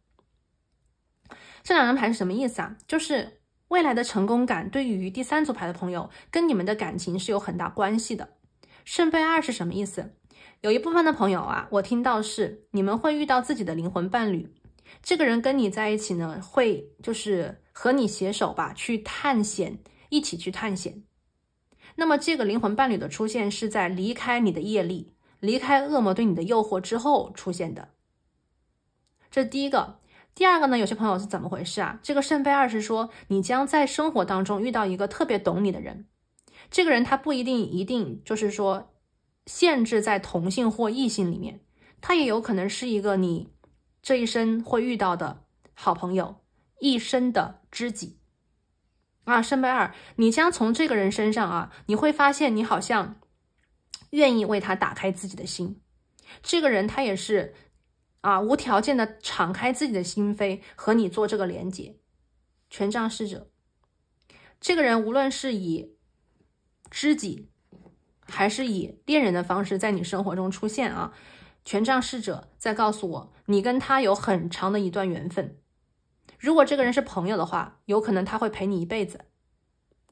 这两张牌是什么意思啊？就是未来的成功感对于第三组牌的朋友跟你们的感情是有很大关系的。圣杯二是什么意思？有一部分的朋友啊，我听到是你们会遇到自己的灵魂伴侣，这个人跟你在一起呢，会就是和你携手吧，去探险，一起去探险。那么这个灵魂伴侣的出现是在离开你的业力，离开恶魔对你的诱惑之后出现的。这是第一个。第二个呢，有些朋友是怎么回事啊？这个圣杯二是说你将在生活当中遇到一个特别懂你的人，这个人他不一定一定就是说。限制在同性或异性里面，他也有可能是一个你这一生会遇到的好朋友，一生的知己啊。圣杯二，你将从这个人身上啊，你会发现你好像愿意为他打开自己的心。这个人他也是啊，无条件的敞开自己的心扉和你做这个连接。权杖侍者，这个人无论是以知己。还是以恋人的方式在你生活中出现啊，权杖侍者在告诉我，你跟他有很长的一段缘分。如果这个人是朋友的话，有可能他会陪你一辈子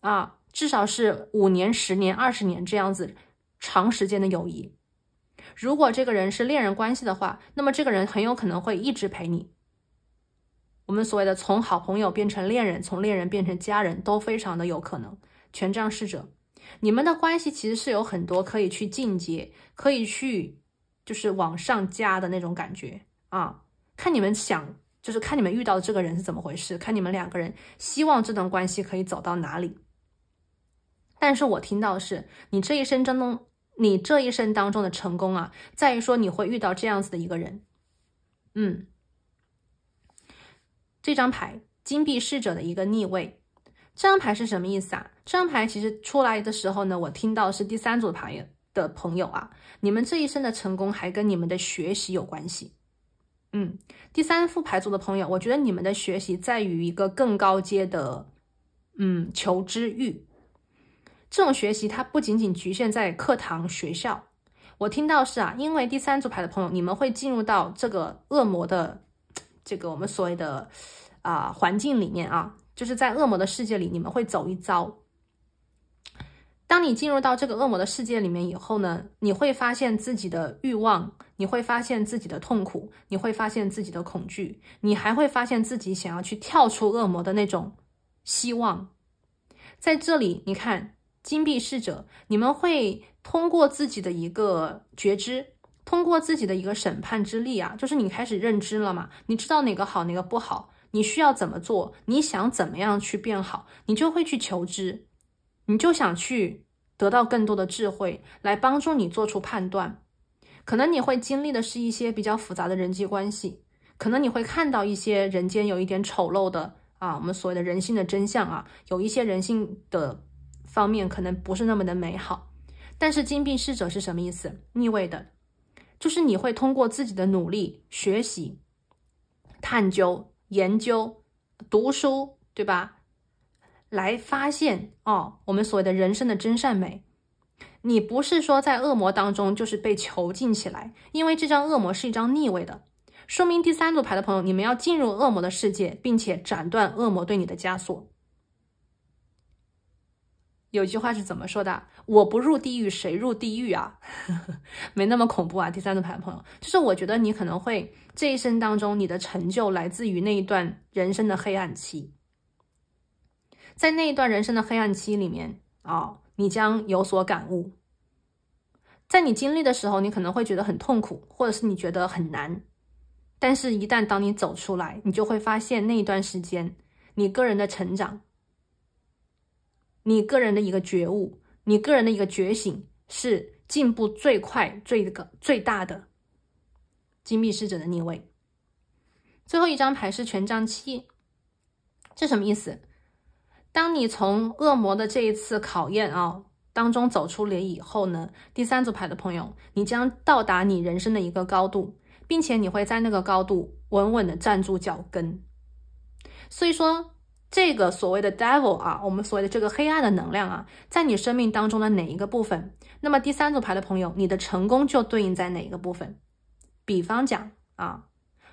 啊，至少是五年、十年、二十年这样子长时间的友谊。如果这个人是恋人关系的话，那么这个人很有可能会一直陪你。我们所谓的从好朋友变成恋人，从恋人变成家人，都非常的有可能。权杖侍者。你们的关系其实是有很多可以去进阶，可以去就是往上加的那种感觉啊。看你们想，就是看你们遇到的这个人是怎么回事，看你们两个人希望这段关系可以走到哪里。但是我听到是，你这一生当中，你这一生当中的成功啊，在于说你会遇到这样子的一个人。嗯，这张牌，金币侍者的一个逆位。这张牌是什么意思啊？这张牌其实出来的时候呢，我听到是第三组牌的朋友啊，你们这一生的成功还跟你们的学习有关系。嗯，第三副牌组的朋友，我觉得你们的学习在于一个更高阶的，嗯，求知欲。这种学习它不仅仅局限在课堂、学校。我听到是啊，因为第三组牌的朋友，你们会进入到这个恶魔的这个我们所谓的啊环境里面啊。就是在恶魔的世界里，你们会走一遭。当你进入到这个恶魔的世界里面以后呢，你会发现自己的欲望，你会发现自己的痛苦，你会发现自己的恐惧，你还会发现自己想要去跳出恶魔的那种希望。在这里，你看，金币侍者，你们会通过自己的一个觉知，通过自己的一个审判之力啊，就是你开始认知了嘛，你知道哪个好，哪个不好。你需要怎么做？你想怎么样去变好，你就会去求知，你就想去得到更多的智慧，来帮助你做出判断。可能你会经历的是一些比较复杂的人际关系，可能你会看到一些人间有一点丑陋的啊，我们所谓的人性的真相啊，有一些人性的方面可能不是那么的美好。但是金币侍者是什么意思？逆位的，就是你会通过自己的努力、学习、探究。研究、读书，对吧？来发现哦，我们所谓的人生的真善美。你不是说在恶魔当中就是被囚禁起来，因为这张恶魔是一张逆位的，说明第三组牌的朋友，你们要进入恶魔的世界，并且斩断恶魔对你的枷锁。有句话是怎么说的？我不入地狱，谁入地狱啊？没那么恐怖啊。第三组牌的朋友，就是我觉得你可能会这一生当中，你的成就来自于那一段人生的黑暗期。在那一段人生的黑暗期里面啊，你将有所感悟。在你经历的时候，你可能会觉得很痛苦，或者是你觉得很难。但是，一旦当你走出来，你就会发现那一段时间，你个人的成长。你个人的一个觉悟，你个人的一个觉醒，是进步最快、最个最大的金币侍者的逆位。最后一张牌是权杖七，这什么意思？当你从恶魔的这一次考验啊当中走出来以后呢，第三组牌的朋友，你将到达你人生的一个高度，并且你会在那个高度稳稳的站住脚跟。所以说。这个所谓的 devil 啊，我们所谓的这个黑暗的能量啊，在你生命当中的哪一个部分？那么第三组牌的朋友，你的成功就对应在哪一个部分？比方讲啊，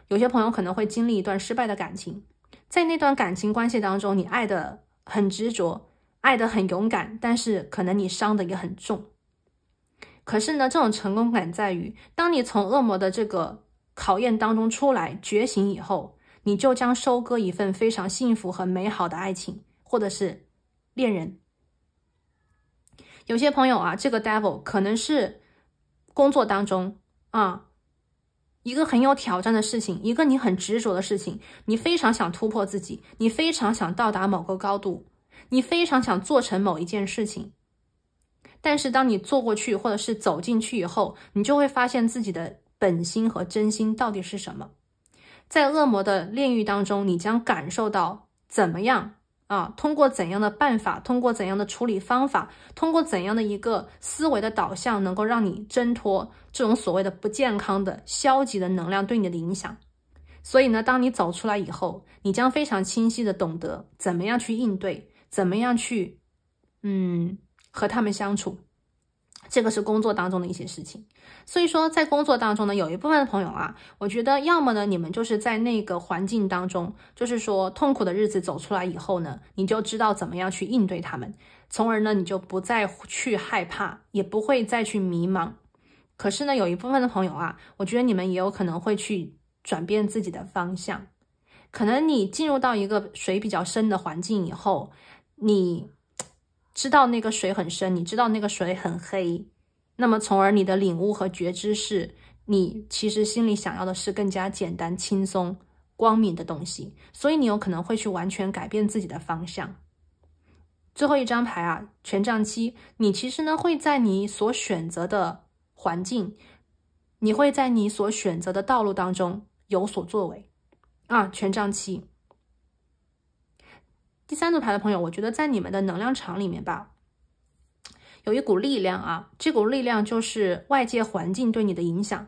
有些朋友可能会经历一段失败的感情，在那段感情关系当中，你爱的很执着，爱的很勇敢，但是可能你伤的也很重。可是呢，这种成功感在于，当你从恶魔的这个考验当中出来，觉醒以后。你就将收割一份非常幸福和美好的爱情，或者是恋人。有些朋友啊，这个 devil 可能是工作当中啊一个很有挑战的事情，一个你很执着的事情，你非常想突破自己，你非常想到达某个高度，你非常想做成某一件事情。但是当你做过去，或者是走进去以后，你就会发现自己的本心和真心到底是什么。在恶魔的炼狱当中，你将感受到怎么样啊？通过怎样的办法？通过怎样的处理方法？通过怎样的一个思维的导向，能够让你挣脱这种所谓的不健康的、消极的能量对你的影响？所以呢，当你走出来以后，你将非常清晰的懂得怎么样去应对，怎么样去，嗯，和他们相处。这个是工作当中的一些事情，所以说在工作当中呢，有一部分的朋友啊，我觉得要么呢，你们就是在那个环境当中，就是说痛苦的日子走出来以后呢，你就知道怎么样去应对他们，从而呢，你就不再去害怕，也不会再去迷茫。可是呢，有一部分的朋友啊，我觉得你们也有可能会去转变自己的方向，可能你进入到一个水比较深的环境以后，你。知道那个水很深，你知道那个水很黑，那么从而你的领悟和觉知是，你其实心里想要的是更加简单、轻松、光明的东西，所以你有可能会去完全改变自己的方向。最后一张牌啊，权杖七，你其实呢会在你所选择的环境，你会在你所选择的道路当中有所作为啊，权杖七。第三组牌的朋友，我觉得在你们的能量场里面吧，有一股力量啊，这股力量就是外界环境对你的影响。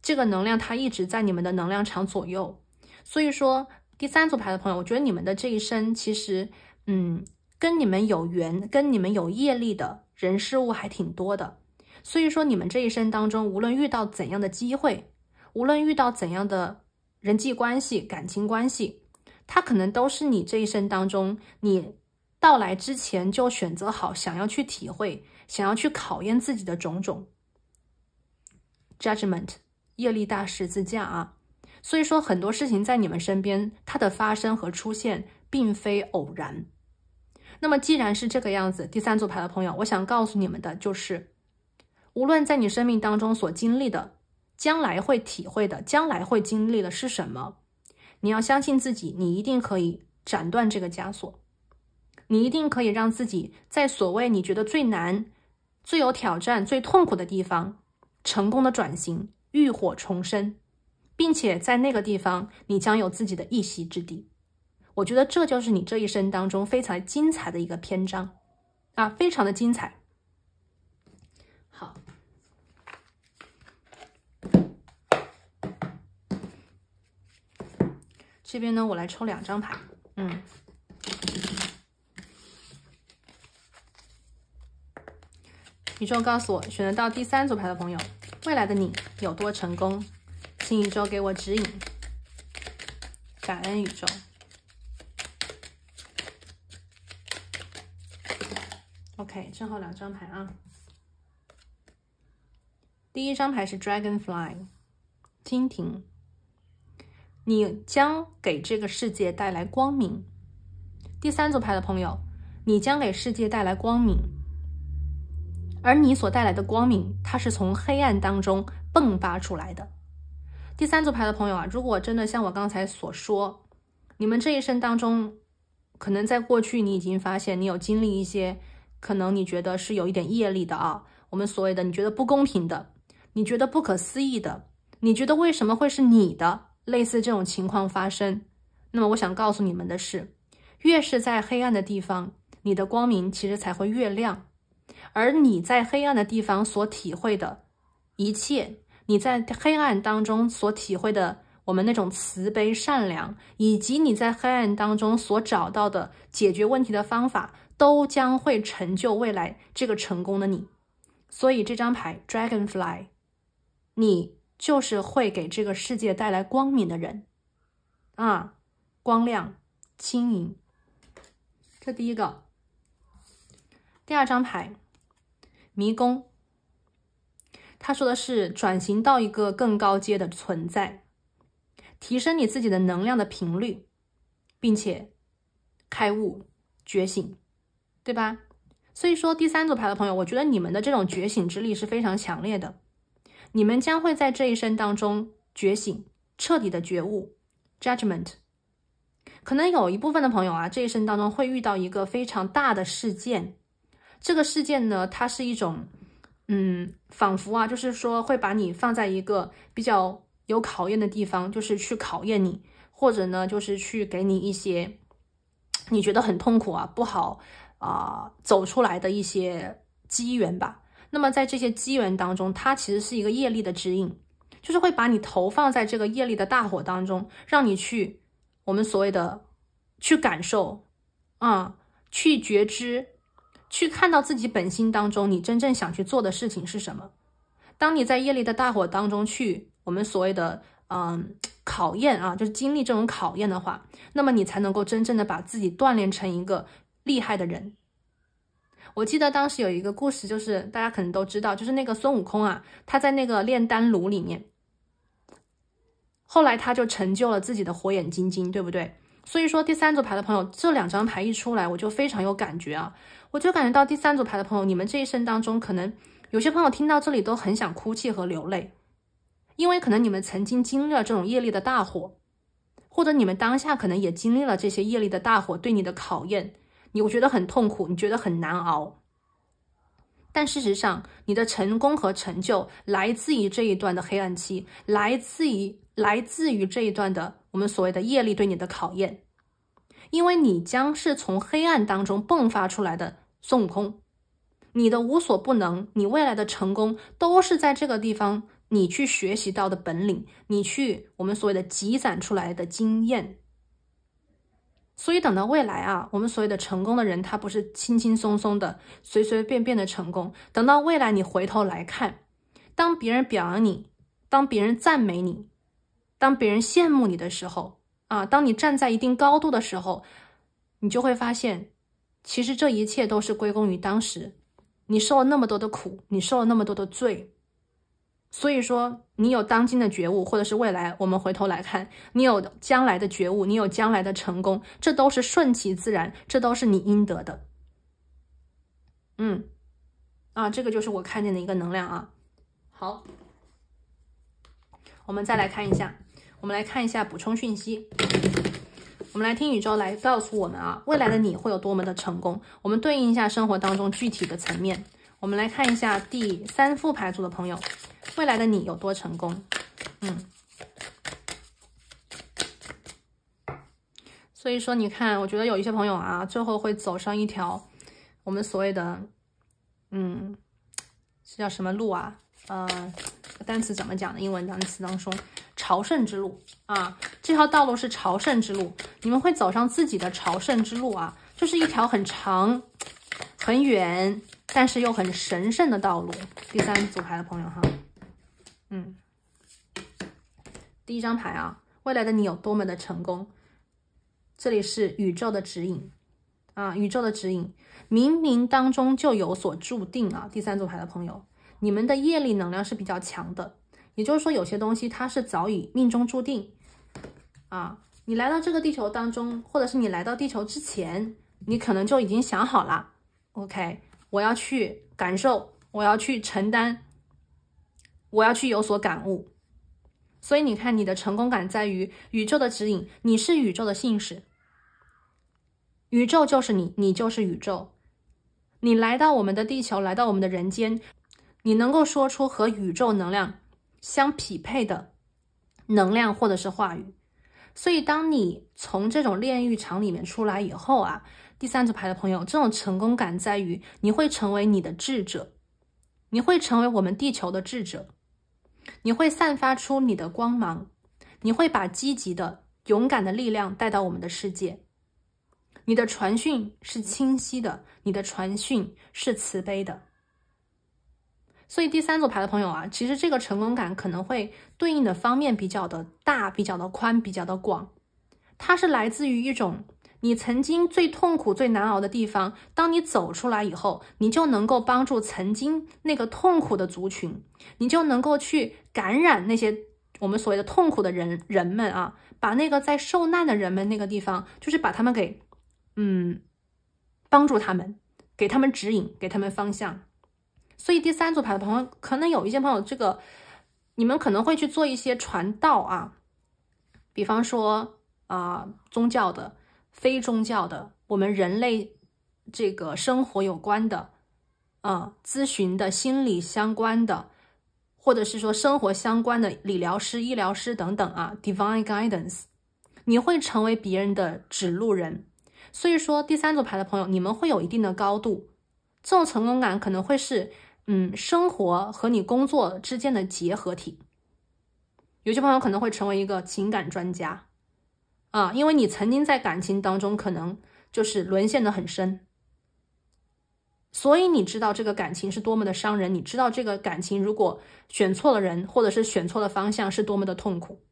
这个能量它一直在你们的能量场左右，所以说第三组牌的朋友，我觉得你们的这一生其实，嗯，跟你们有缘、跟你们有业力的人事物还挺多的。所以说你们这一生当中，无论遇到怎样的机会，无论遇到怎样的人际关系、感情关系。它可能都是你这一生当中，你到来之前就选择好想要去体会、想要去考验自己的种种。j u d g m e n t 业力大十字架啊！所以说很多事情在你们身边，它的发生和出现并非偶然。那么既然是这个样子，第三组牌的朋友，我想告诉你们的就是，无论在你生命当中所经历的、将来会体会的、将来会经历的是什么。你要相信自己，你一定可以斩断这个枷锁，你一定可以让自己在所谓你觉得最难、最有挑战、最痛苦的地方成功的转型、浴火重生，并且在那个地方你将有自己的一席之地。我觉得这就是你这一生当中非常精彩的一个篇章，啊，非常的精彩。这边呢，我来抽两张牌。嗯，宇宙告诉我，选择到第三组牌的朋友，未来的你有多成功？请宇宙给我指引，感恩宇宙。OK，正好两张牌啊。第一张牌是 Dragonfly，蜻蜓。你将给这个世界带来光明。第三组牌的朋友，你将给世界带来光明，而你所带来的光明，它是从黑暗当中迸发出来的。第三组牌的朋友啊，如果真的像我刚才所说，你们这一生当中，可能在过去你已经发现，你有经历一些，可能你觉得是有一点业力的啊，我们所谓的你觉得不公平的，你觉得不可思议的，你觉得为什么会是你的？类似这种情况发生，那么我想告诉你们的是，越是在黑暗的地方，你的光明其实才会越亮。而你在黑暗的地方所体会的一切，你在黑暗当中所体会的我们那种慈悲善良，以及你在黑暗当中所找到的解决问题的方法，都将会成就未来这个成功的你。所以这张牌 Dragonfly，你。就是会给这个世界带来光明的人，啊，光亮、轻盈。这第一个，第二张牌，迷宫。他说的是转型到一个更高阶的存在，提升你自己的能量的频率，并且开悟、觉醒，对吧？所以说，第三组牌的朋友，我觉得你们的这种觉醒之力是非常强烈的。你们将会在这一生当中觉醒，彻底的觉悟。Judgment，可能有一部分的朋友啊，这一生当中会遇到一个非常大的事件。这个事件呢，它是一种，嗯，仿佛啊，就是说会把你放在一个比较有考验的地方，就是去考验你，或者呢，就是去给你一些你觉得很痛苦啊、不好啊走出来的一些机缘吧。那么，在这些机缘当中，它其实是一个业力的指引，就是会把你投放在这个业力的大火当中，让你去我们所谓的去感受，啊，去觉知，去看到自己本心当中你真正想去做的事情是什么。当你在业力的大火当中去我们所谓的嗯考验啊，就是经历这种考验的话，那么你才能够真正的把自己锻炼成一个厉害的人。我记得当时有一个故事，就是大家可能都知道，就是那个孙悟空啊，他在那个炼丹炉里面，后来他就成就了自己的火眼金睛，对不对？所以说第三组牌的朋友，这两张牌一出来，我就非常有感觉啊，我就感觉到第三组牌的朋友，你们这一生当中，可能有些朋友听到这里都很想哭泣和流泪，因为可能你们曾经经历了这种业力的大火，或者你们当下可能也经历了这些业力的大火对你的考验。你我觉得很痛苦，你觉得很难熬，但事实上，你的成功和成就来自于这一段的黑暗期，来自于来自于这一段的我们所谓的业力对你的考验，因为你将是从黑暗当中迸发出来的孙悟空，你的无所不能，你未来的成功都是在这个地方你去学习到的本领，你去我们所谓的积攒出来的经验。所以，等到未来啊，我们所谓的成功的人，他不是轻轻松松的、随随便便的成功。等到未来，你回头来看，当别人表扬你，当别人赞美你，当别人羡慕你的时候，啊，当你站在一定高度的时候，你就会发现，其实这一切都是归功于当时你受了那么多的苦，你受了那么多的罪。所以说，你有当今的觉悟，或者是未来，我们回头来看，你有将来的觉悟，你有将来的成功，这都是顺其自然，这都是你应得的。嗯，啊，这个就是我看见的一个能量啊。好，我们再来看一下，我们来看一下补充讯息，我们来听宇宙来告诉我们啊，未来的你会有多么的成功。我们对应一下生活当中具体的层面，我们来看一下第三副牌组的朋友。未来的你有多成功，嗯，所以说你看，我觉得有一些朋友啊，最后会走上一条我们所谓的，嗯，这叫什么路啊？嗯，单词怎么讲的？英文单词当中，朝圣之路啊，这条道路是朝圣之路，你们会走上自己的朝圣之路啊，就是一条很长、很远，但是又很神圣的道路。第三组牌的朋友哈。嗯，第一张牌啊，未来的你有多么的成功，这里是宇宙的指引啊，宇宙的指引，冥冥当中就有所注定啊。第三组牌的朋友，你们的业力能量是比较强的，也就是说，有些东西它是早已命中注定啊。你来到这个地球当中，或者是你来到地球之前，你可能就已经想好了。OK，我要去感受，我要去承担。我要去有所感悟，所以你看，你的成功感在于宇宙的指引，你是宇宙的信使。宇宙就是你，你就是宇宙。你来到我们的地球，来到我们的人间，你能够说出和宇宙能量相匹配的能量或者是话语。所以，当你从这种炼狱场里面出来以后啊，第三组牌的朋友，这种成功感在于你会成为你的智者，你会成为我们地球的智者。你会散发出你的光芒，你会把积极的、勇敢的力量带到我们的世界。你的传讯是清晰的，你的传讯是慈悲的。所以第三组牌的朋友啊，其实这个成功感可能会对应的方面比较的大、比较的宽、比较的广，它是来自于一种。你曾经最痛苦、最难熬的地方，当你走出来以后，你就能够帮助曾经那个痛苦的族群，你就能够去感染那些我们所谓的痛苦的人人们啊，把那个在受难的人们那个地方，就是把他们给嗯帮助他们，给他们指引，给他们方向。所以第三组牌的朋友，可能有一些朋友，这个你们可能会去做一些传道啊，比方说啊宗教的。非宗教的，我们人类这个生活有关的，啊，咨询的心理相关的，或者是说生活相关的理疗师、医疗师等等啊，Divine Guidance，你会成为别人的指路人。所以说，第三组牌的朋友，你们会有一定的高度，这种成功感可能会是，嗯，生活和你工作之间的结合体。有些朋友可能会成为一个情感专家。啊，因为你曾经在感情当中可能就是沦陷的很深，所以你知道这个感情是多么的伤人，你知道这个感情如果选错了人或者是选错了方向是多么的痛苦。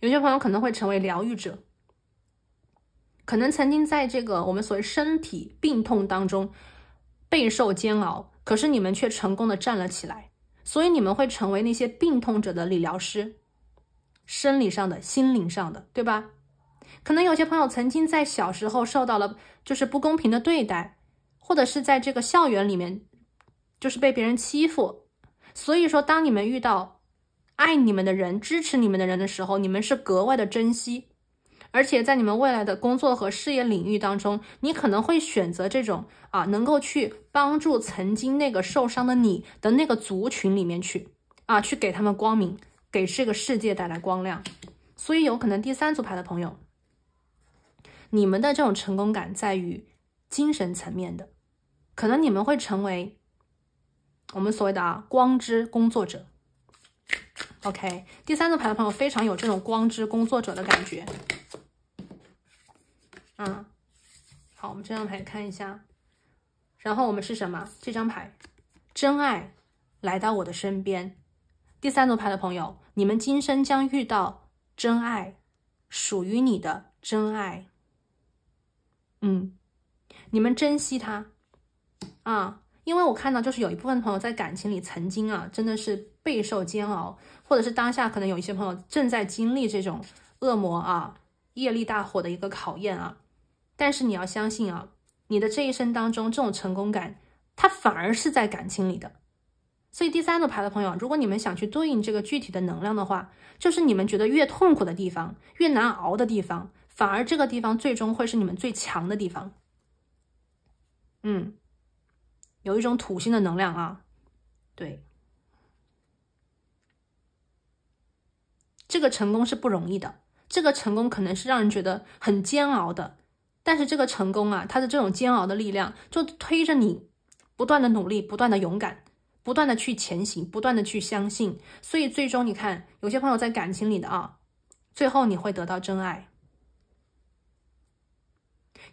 有些朋友可能会成为疗愈者，可能曾经在这个我们所谓身体病痛当中备受煎熬，可是你们却成功的站了起来，所以你们会成为那些病痛者的理疗师。生理上的心灵上的，对吧？可能有些朋友曾经在小时候受到了就是不公平的对待，或者是在这个校园里面就是被别人欺负。所以说，当你们遇到爱你们的人、支持你们的人的时候，你们是格外的珍惜。而且在你们未来的工作和事业领域当中，你可能会选择这种啊，能够去帮助曾经那个受伤的你的那个族群里面去啊，去给他们光明。给这个世界带来光亮，所以有可能第三组牌的朋友，你们的这种成功感在于精神层面的，可能你们会成为我们所谓的啊光之工作者。OK，第三组牌的朋友非常有这种光之工作者的感觉。嗯，好，我们这张牌看一下，然后我们是什么？这张牌，真爱来到我的身边。第三组牌的朋友。你们今生将遇到真爱，属于你的真爱。嗯，你们珍惜他啊，因为我看到就是有一部分朋友在感情里曾经啊，真的是备受煎熬，或者是当下可能有一些朋友正在经历这种恶魔啊、业力大火的一个考验啊。但是你要相信啊，你的这一生当中这种成功感，它反而是在感情里的。所以第三组牌的朋友，如果你们想去对应这个具体的能量的话，就是你们觉得越痛苦的地方，越难熬的地方，反而这个地方最终会是你们最强的地方。嗯，有一种土星的能量啊，对，这个成功是不容易的，这个成功可能是让人觉得很煎熬的，但是这个成功啊，它的这种煎熬的力量，就推着你不断的努力，不断的勇敢。不断的去前行，不断的去相信，所以最终你看，有些朋友在感情里的啊，最后你会得到真爱；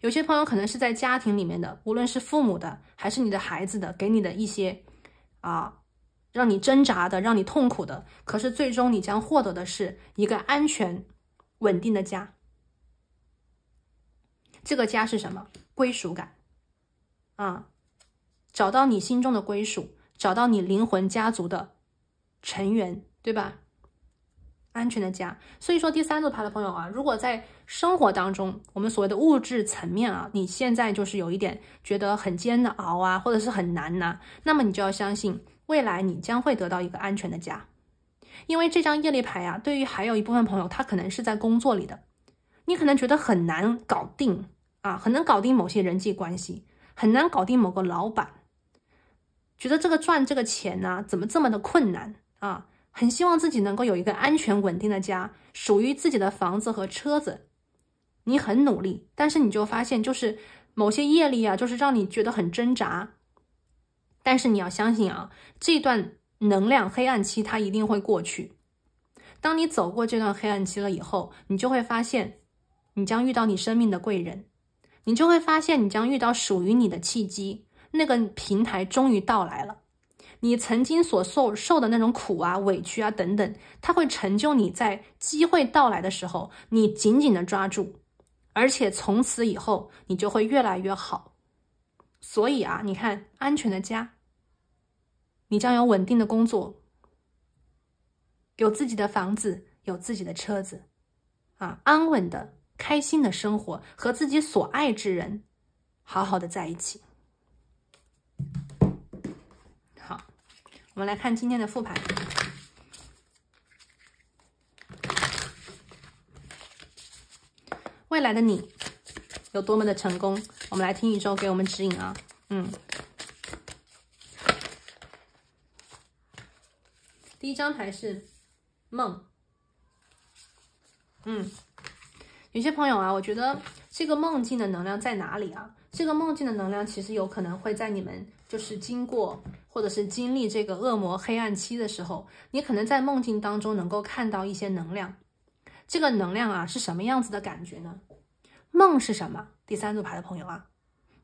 有些朋友可能是在家庭里面的，无论是父母的还是你的孩子的，给你的一些啊，让你挣扎的、让你痛苦的，可是最终你将获得的是一个安全、稳定的家。这个家是什么？归属感啊，找到你心中的归属。找到你灵魂家族的成员，对吧？安全的家。所以说，第三组牌的朋友啊，如果在生活当中，我们所谓的物质层面啊，你现在就是有一点觉得很煎熬啊，或者是很难呐，那么你就要相信，未来你将会得到一个安全的家，因为这张业力牌啊，对于还有一部分朋友，他可能是在工作里的，你可能觉得很难搞定啊，很难搞定某些人际关系，很难搞定某个老板。觉得这个赚这个钱呢，怎么这么的困难啊？很希望自己能够有一个安全稳定的家，属于自己的房子和车子。你很努力，但是你就发现，就是某些业力啊，就是让你觉得很挣扎。但是你要相信啊，这段能量黑暗期它一定会过去。当你走过这段黑暗期了以后，你就会发现，你将遇到你生命的贵人，你就会发现你将遇到属于你的契机。那个平台终于到来了，你曾经所受受的那种苦啊、委屈啊等等，它会成就你在机会到来的时候，你紧紧的抓住，而且从此以后你就会越来越好。所以啊，你看安全的家，你将有稳定的工作，有自己的房子，有自己的车子，啊，安稳的、开心的生活，和自己所爱之人好好的在一起。我们来看今天的复盘。未来的你有多么的成功？我们来听宇宙给我们指引啊。嗯，第一张牌是梦。嗯，有些朋友啊，我觉得这个梦境的能量在哪里啊？这个梦境的能量其实有可能会在你们就是经过。或者是经历这个恶魔黑暗期的时候，你可能在梦境当中能够看到一些能量。这个能量啊是什么样子的感觉呢？梦是什么？第三组牌的朋友啊，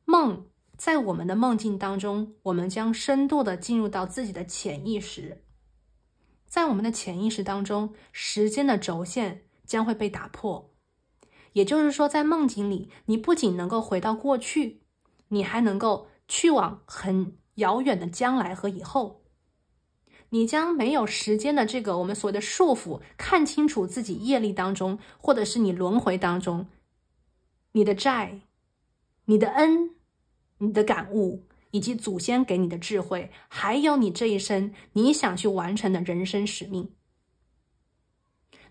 梦在我们的梦境当中，我们将深度的进入到自己的潜意识。在我们的潜意识当中，时间的轴线将会被打破。也就是说，在梦境里，你不仅能够回到过去，你还能够去往很。遥远的将来和以后，你将没有时间的这个我们所谓的束缚，看清楚自己业力当中，或者是你轮回当中，你的债、你的恩、你的感悟，以及祖先给你的智慧，还有你这一生你想去完成的人生使命。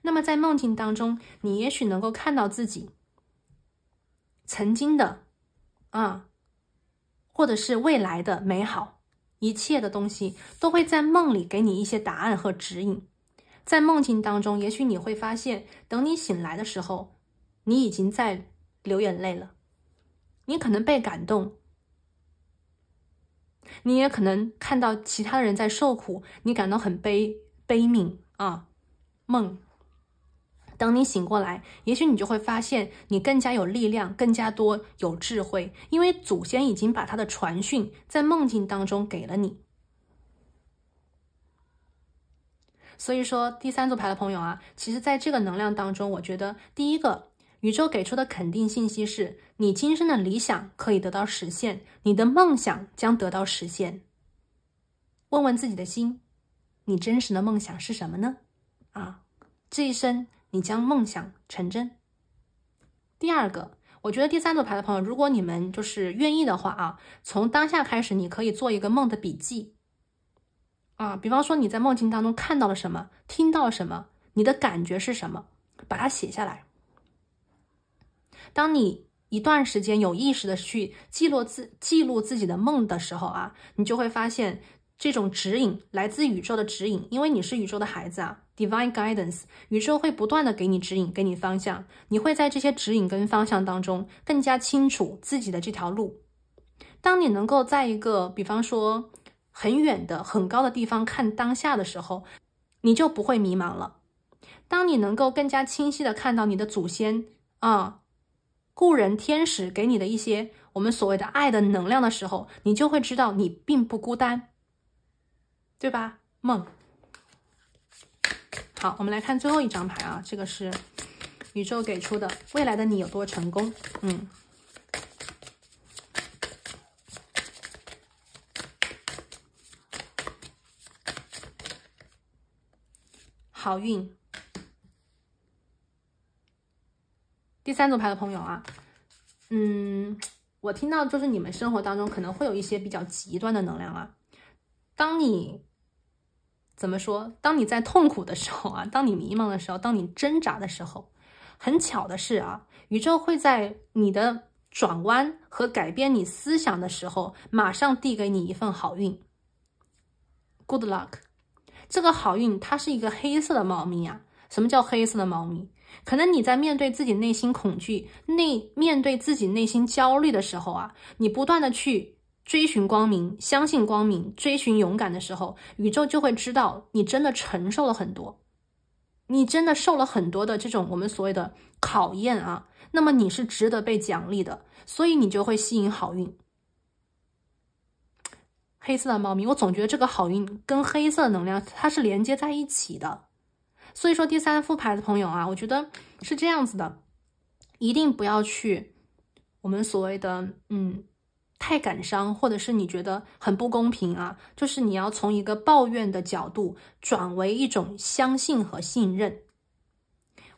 那么在梦境当中，你也许能够看到自己曾经的啊。或者是未来的美好，一切的东西都会在梦里给你一些答案和指引。在梦境当中，也许你会发现，等你醒来的时候，你已经在流眼泪了。你可能被感动，你也可能看到其他人在受苦，你感到很悲悲悯啊，梦。当你醒过来，也许你就会发现你更加有力量，更加多有智慧，因为祖先已经把他的传讯在梦境当中给了你。所以说，第三组牌的朋友啊，其实在这个能量当中，我觉得第一个宇宙给出的肯定信息是你今生的理想可以得到实现，你的梦想将得到实现。问问自己的心，你真实的梦想是什么呢？啊，这一生。你将梦想成真。第二个，我觉得第三组牌的朋友，如果你们就是愿意的话啊，从当下开始，你可以做一个梦的笔记啊，比方说你在梦境当中看到了什么，听到什么，你的感觉是什么，把它写下来。当你一段时间有意识的去记录自记录自己的梦的时候啊，你就会发现这种指引来自宇宙的指引，因为你是宇宙的孩子啊。Divine guidance，宇宙会不断的给你指引，给你方向。你会在这些指引跟方向当中，更加清楚自己的这条路。当你能够在一个，比方说很远的、很高的地方看当下的时候，你就不会迷茫了。当你能够更加清晰的看到你的祖先啊、故人、天使给你的一些我们所谓的爱的能量的时候，你就会知道你并不孤单，对吧？梦。好，我们来看最后一张牌啊，这个是宇宙给出的，未来的你有多成功？嗯，好运。第三组牌的朋友啊，嗯，我听到就是你们生活当中可能会有一些比较极端的能量啊，当你。怎么说？当你在痛苦的时候啊，当你迷茫的时候，当你挣扎的时候，很巧的是啊，宇宙会在你的转弯和改变你思想的时候，马上递给你一份好运。Good luck，这个好运它是一个黑色的猫咪呀。什么叫黑色的猫咪？可能你在面对自己内心恐惧、内面对自己内心焦虑的时候啊，你不断的去。追寻光明，相信光明，追寻勇敢的时候，宇宙就会知道你真的承受了很多，你真的受了很多的这种我们所谓的考验啊。那么你是值得被奖励的，所以你就会吸引好运。黑色的猫咪，我总觉得这个好运跟黑色能量它是连接在一起的。所以说第三副牌的朋友啊，我觉得是这样子的，一定不要去我们所谓的嗯。太感伤，或者是你觉得很不公平啊？就是你要从一个抱怨的角度，转为一种相信和信任。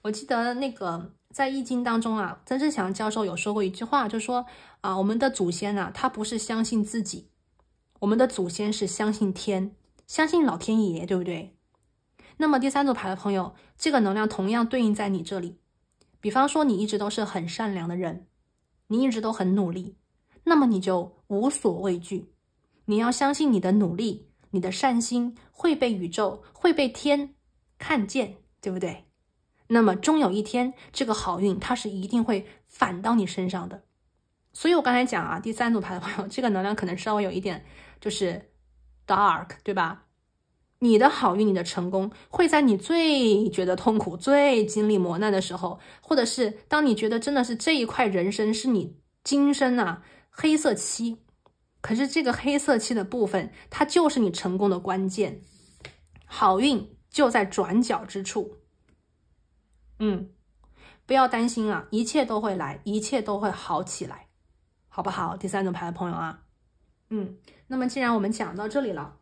我记得那个在易经当中啊，曾仕强教授有说过一句话，就说啊，我们的祖先啊，他不是相信自己，我们的祖先是相信天，相信老天爷，对不对？那么第三组牌的朋友，这个能量同样对应在你这里。比方说，你一直都是很善良的人，你一直都很努力。那么你就无所畏惧，你要相信你的努力，你的善心会被宇宙会被天看见，对不对？那么终有一天，这个好运它是一定会反到你身上的。所以我刚才讲啊，第三组牌的朋友，这个能量可能稍微有一点就是 dark，对吧？你的好运，你的成功会在你最觉得痛苦、最经历磨难的时候，或者是当你觉得真的是这一块人生是你今生啊。黑色期，可是这个黑色期的部分，它就是你成功的关键。好运就在转角之处。嗯，不要担心啊，一切都会来，一切都会好起来，好不好？第三组牌的朋友啊，嗯，那么既然我们讲到这里了，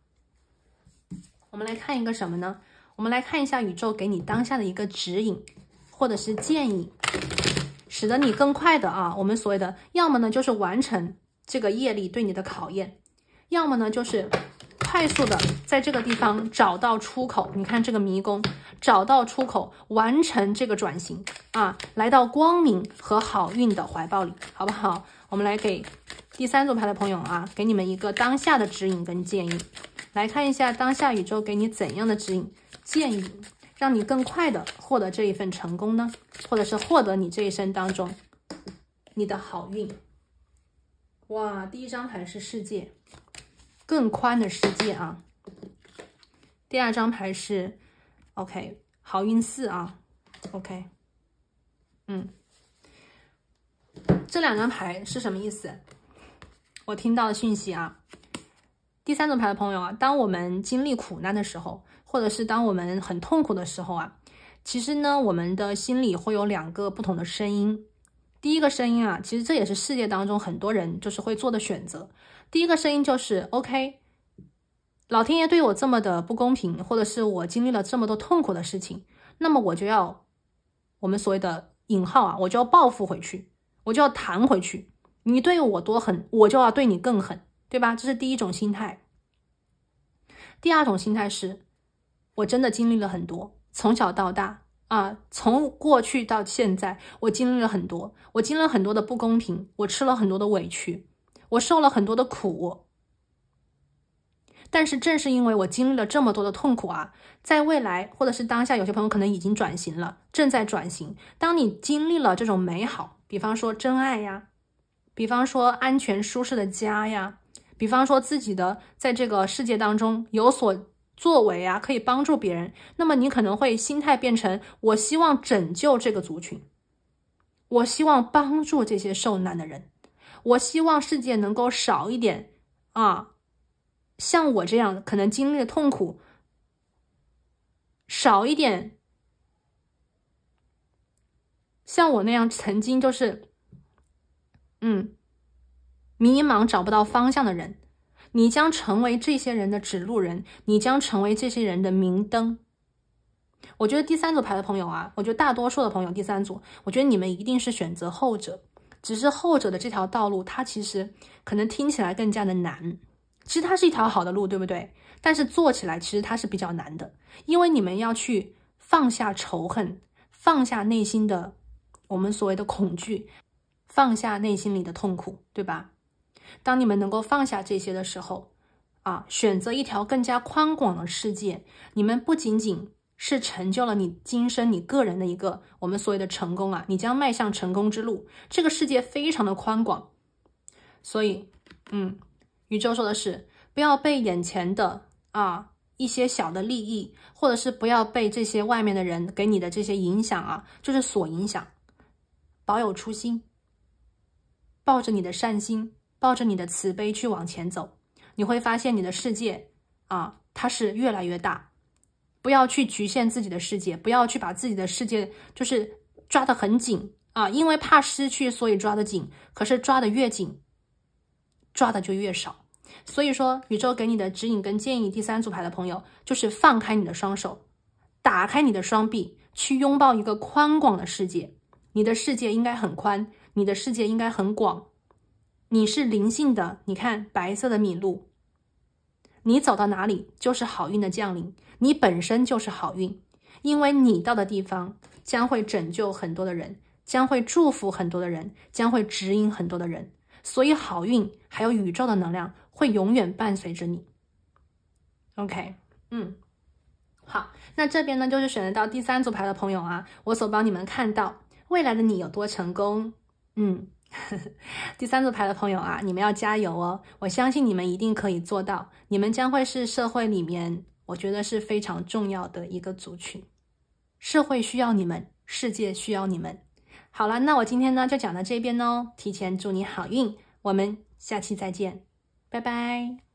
我们来看一个什么呢？我们来看一下宇宙给你当下的一个指引，或者是建议。使得你更快的啊，我们所谓的，要么呢就是完成这个业力对你的考验，要么呢就是快速的在这个地方找到出口。你看这个迷宫，找到出口，完成这个转型啊，来到光明和好运的怀抱里，好不好？我们来给第三组牌的朋友啊，给你们一个当下的指引跟建议，来看一下当下宇宙给你怎样的指引建议。让你更快的获得这一份成功呢，或者是获得你这一生当中你的好运。哇，第一张牌是世界，更宽的世界啊。第二张牌是 OK，好运四啊，OK，嗯，这两张牌是什么意思？我听到的讯息啊。第三组牌的朋友啊，当我们经历苦难的时候。或者是当我们很痛苦的时候啊，其实呢，我们的心里会有两个不同的声音。第一个声音啊，其实这也是世界当中很多人就是会做的选择。第一个声音就是，OK，老天爷对我这么的不公平，或者是我经历了这么多痛苦的事情，那么我就要我们所谓的引号啊，我就要报复回去，我就要弹回去。你对我多狠，我就要对你更狠，对吧？这是第一种心态。第二种心态是。我真的经历了很多，从小到大啊，从过去到现在，我经历了很多，我经历了很多的不公平，我吃了很多的委屈，我受了很多的苦。但是，正是因为我经历了这么多的痛苦啊，在未来或者是当下，有些朋友可能已经转型了，正在转型。当你经历了这种美好，比方说真爱呀，比方说安全舒适的家呀，比方说自己的在这个世界当中有所。作为啊，可以帮助别人，那么你可能会心态变成：我希望拯救这个族群，我希望帮助这些受难的人，我希望世界能够少一点啊，像我这样可能经历的痛苦少一点，像我那样曾经就是嗯，迷茫找不到方向的人。你将成为这些人的指路人，你将成为这些人的明灯。我觉得第三组牌的朋友啊，我觉得大多数的朋友，第三组，我觉得你们一定是选择后者，只是后者的这条道路，它其实可能听起来更加的难。其实它是一条好的路，对不对？但是做起来其实它是比较难的，因为你们要去放下仇恨，放下内心的我们所谓的恐惧，放下内心里的痛苦，对吧？当你们能够放下这些的时候，啊，选择一条更加宽广的世界，你们不仅仅是成就了你今生你个人的一个我们所谓的成功啊，你将迈向成功之路。这个世界非常的宽广，所以，嗯，宇宙说的是，不要被眼前的啊一些小的利益，或者是不要被这些外面的人给你的这些影响啊，就是所影响，保有初心，抱着你的善心。抱着你的慈悲去往前走，你会发现你的世界啊，它是越来越大。不要去局限自己的世界，不要去把自己的世界就是抓得很紧啊，因为怕失去，所以抓得紧。可是抓得越紧，抓的就越少。所以说，宇宙给你的指引跟建议，第三组牌的朋友就是放开你的双手，打开你的双臂，去拥抱一个宽广的世界。你的世界应该很宽，你的世界应该很广。你是灵性的，你看白色的米露，你走到哪里就是好运的降临，你本身就是好运，因为你到的地方将会拯救很多的人，将会祝福很多的人，将会指引很多的人，所以好运还有宇宙的能量会永远伴随着你。OK，嗯，好，那这边呢就是选择到第三组牌的朋友啊，我所帮你们看到未来的你有多成功，嗯。第三组牌的朋友啊，你们要加油哦！我相信你们一定可以做到，你们将会是社会里面我觉得是非常重要的一个族群，社会需要你们，世界需要你们。好了，那我今天呢就讲到这边哦，提前祝你好运，我们下期再见，拜拜。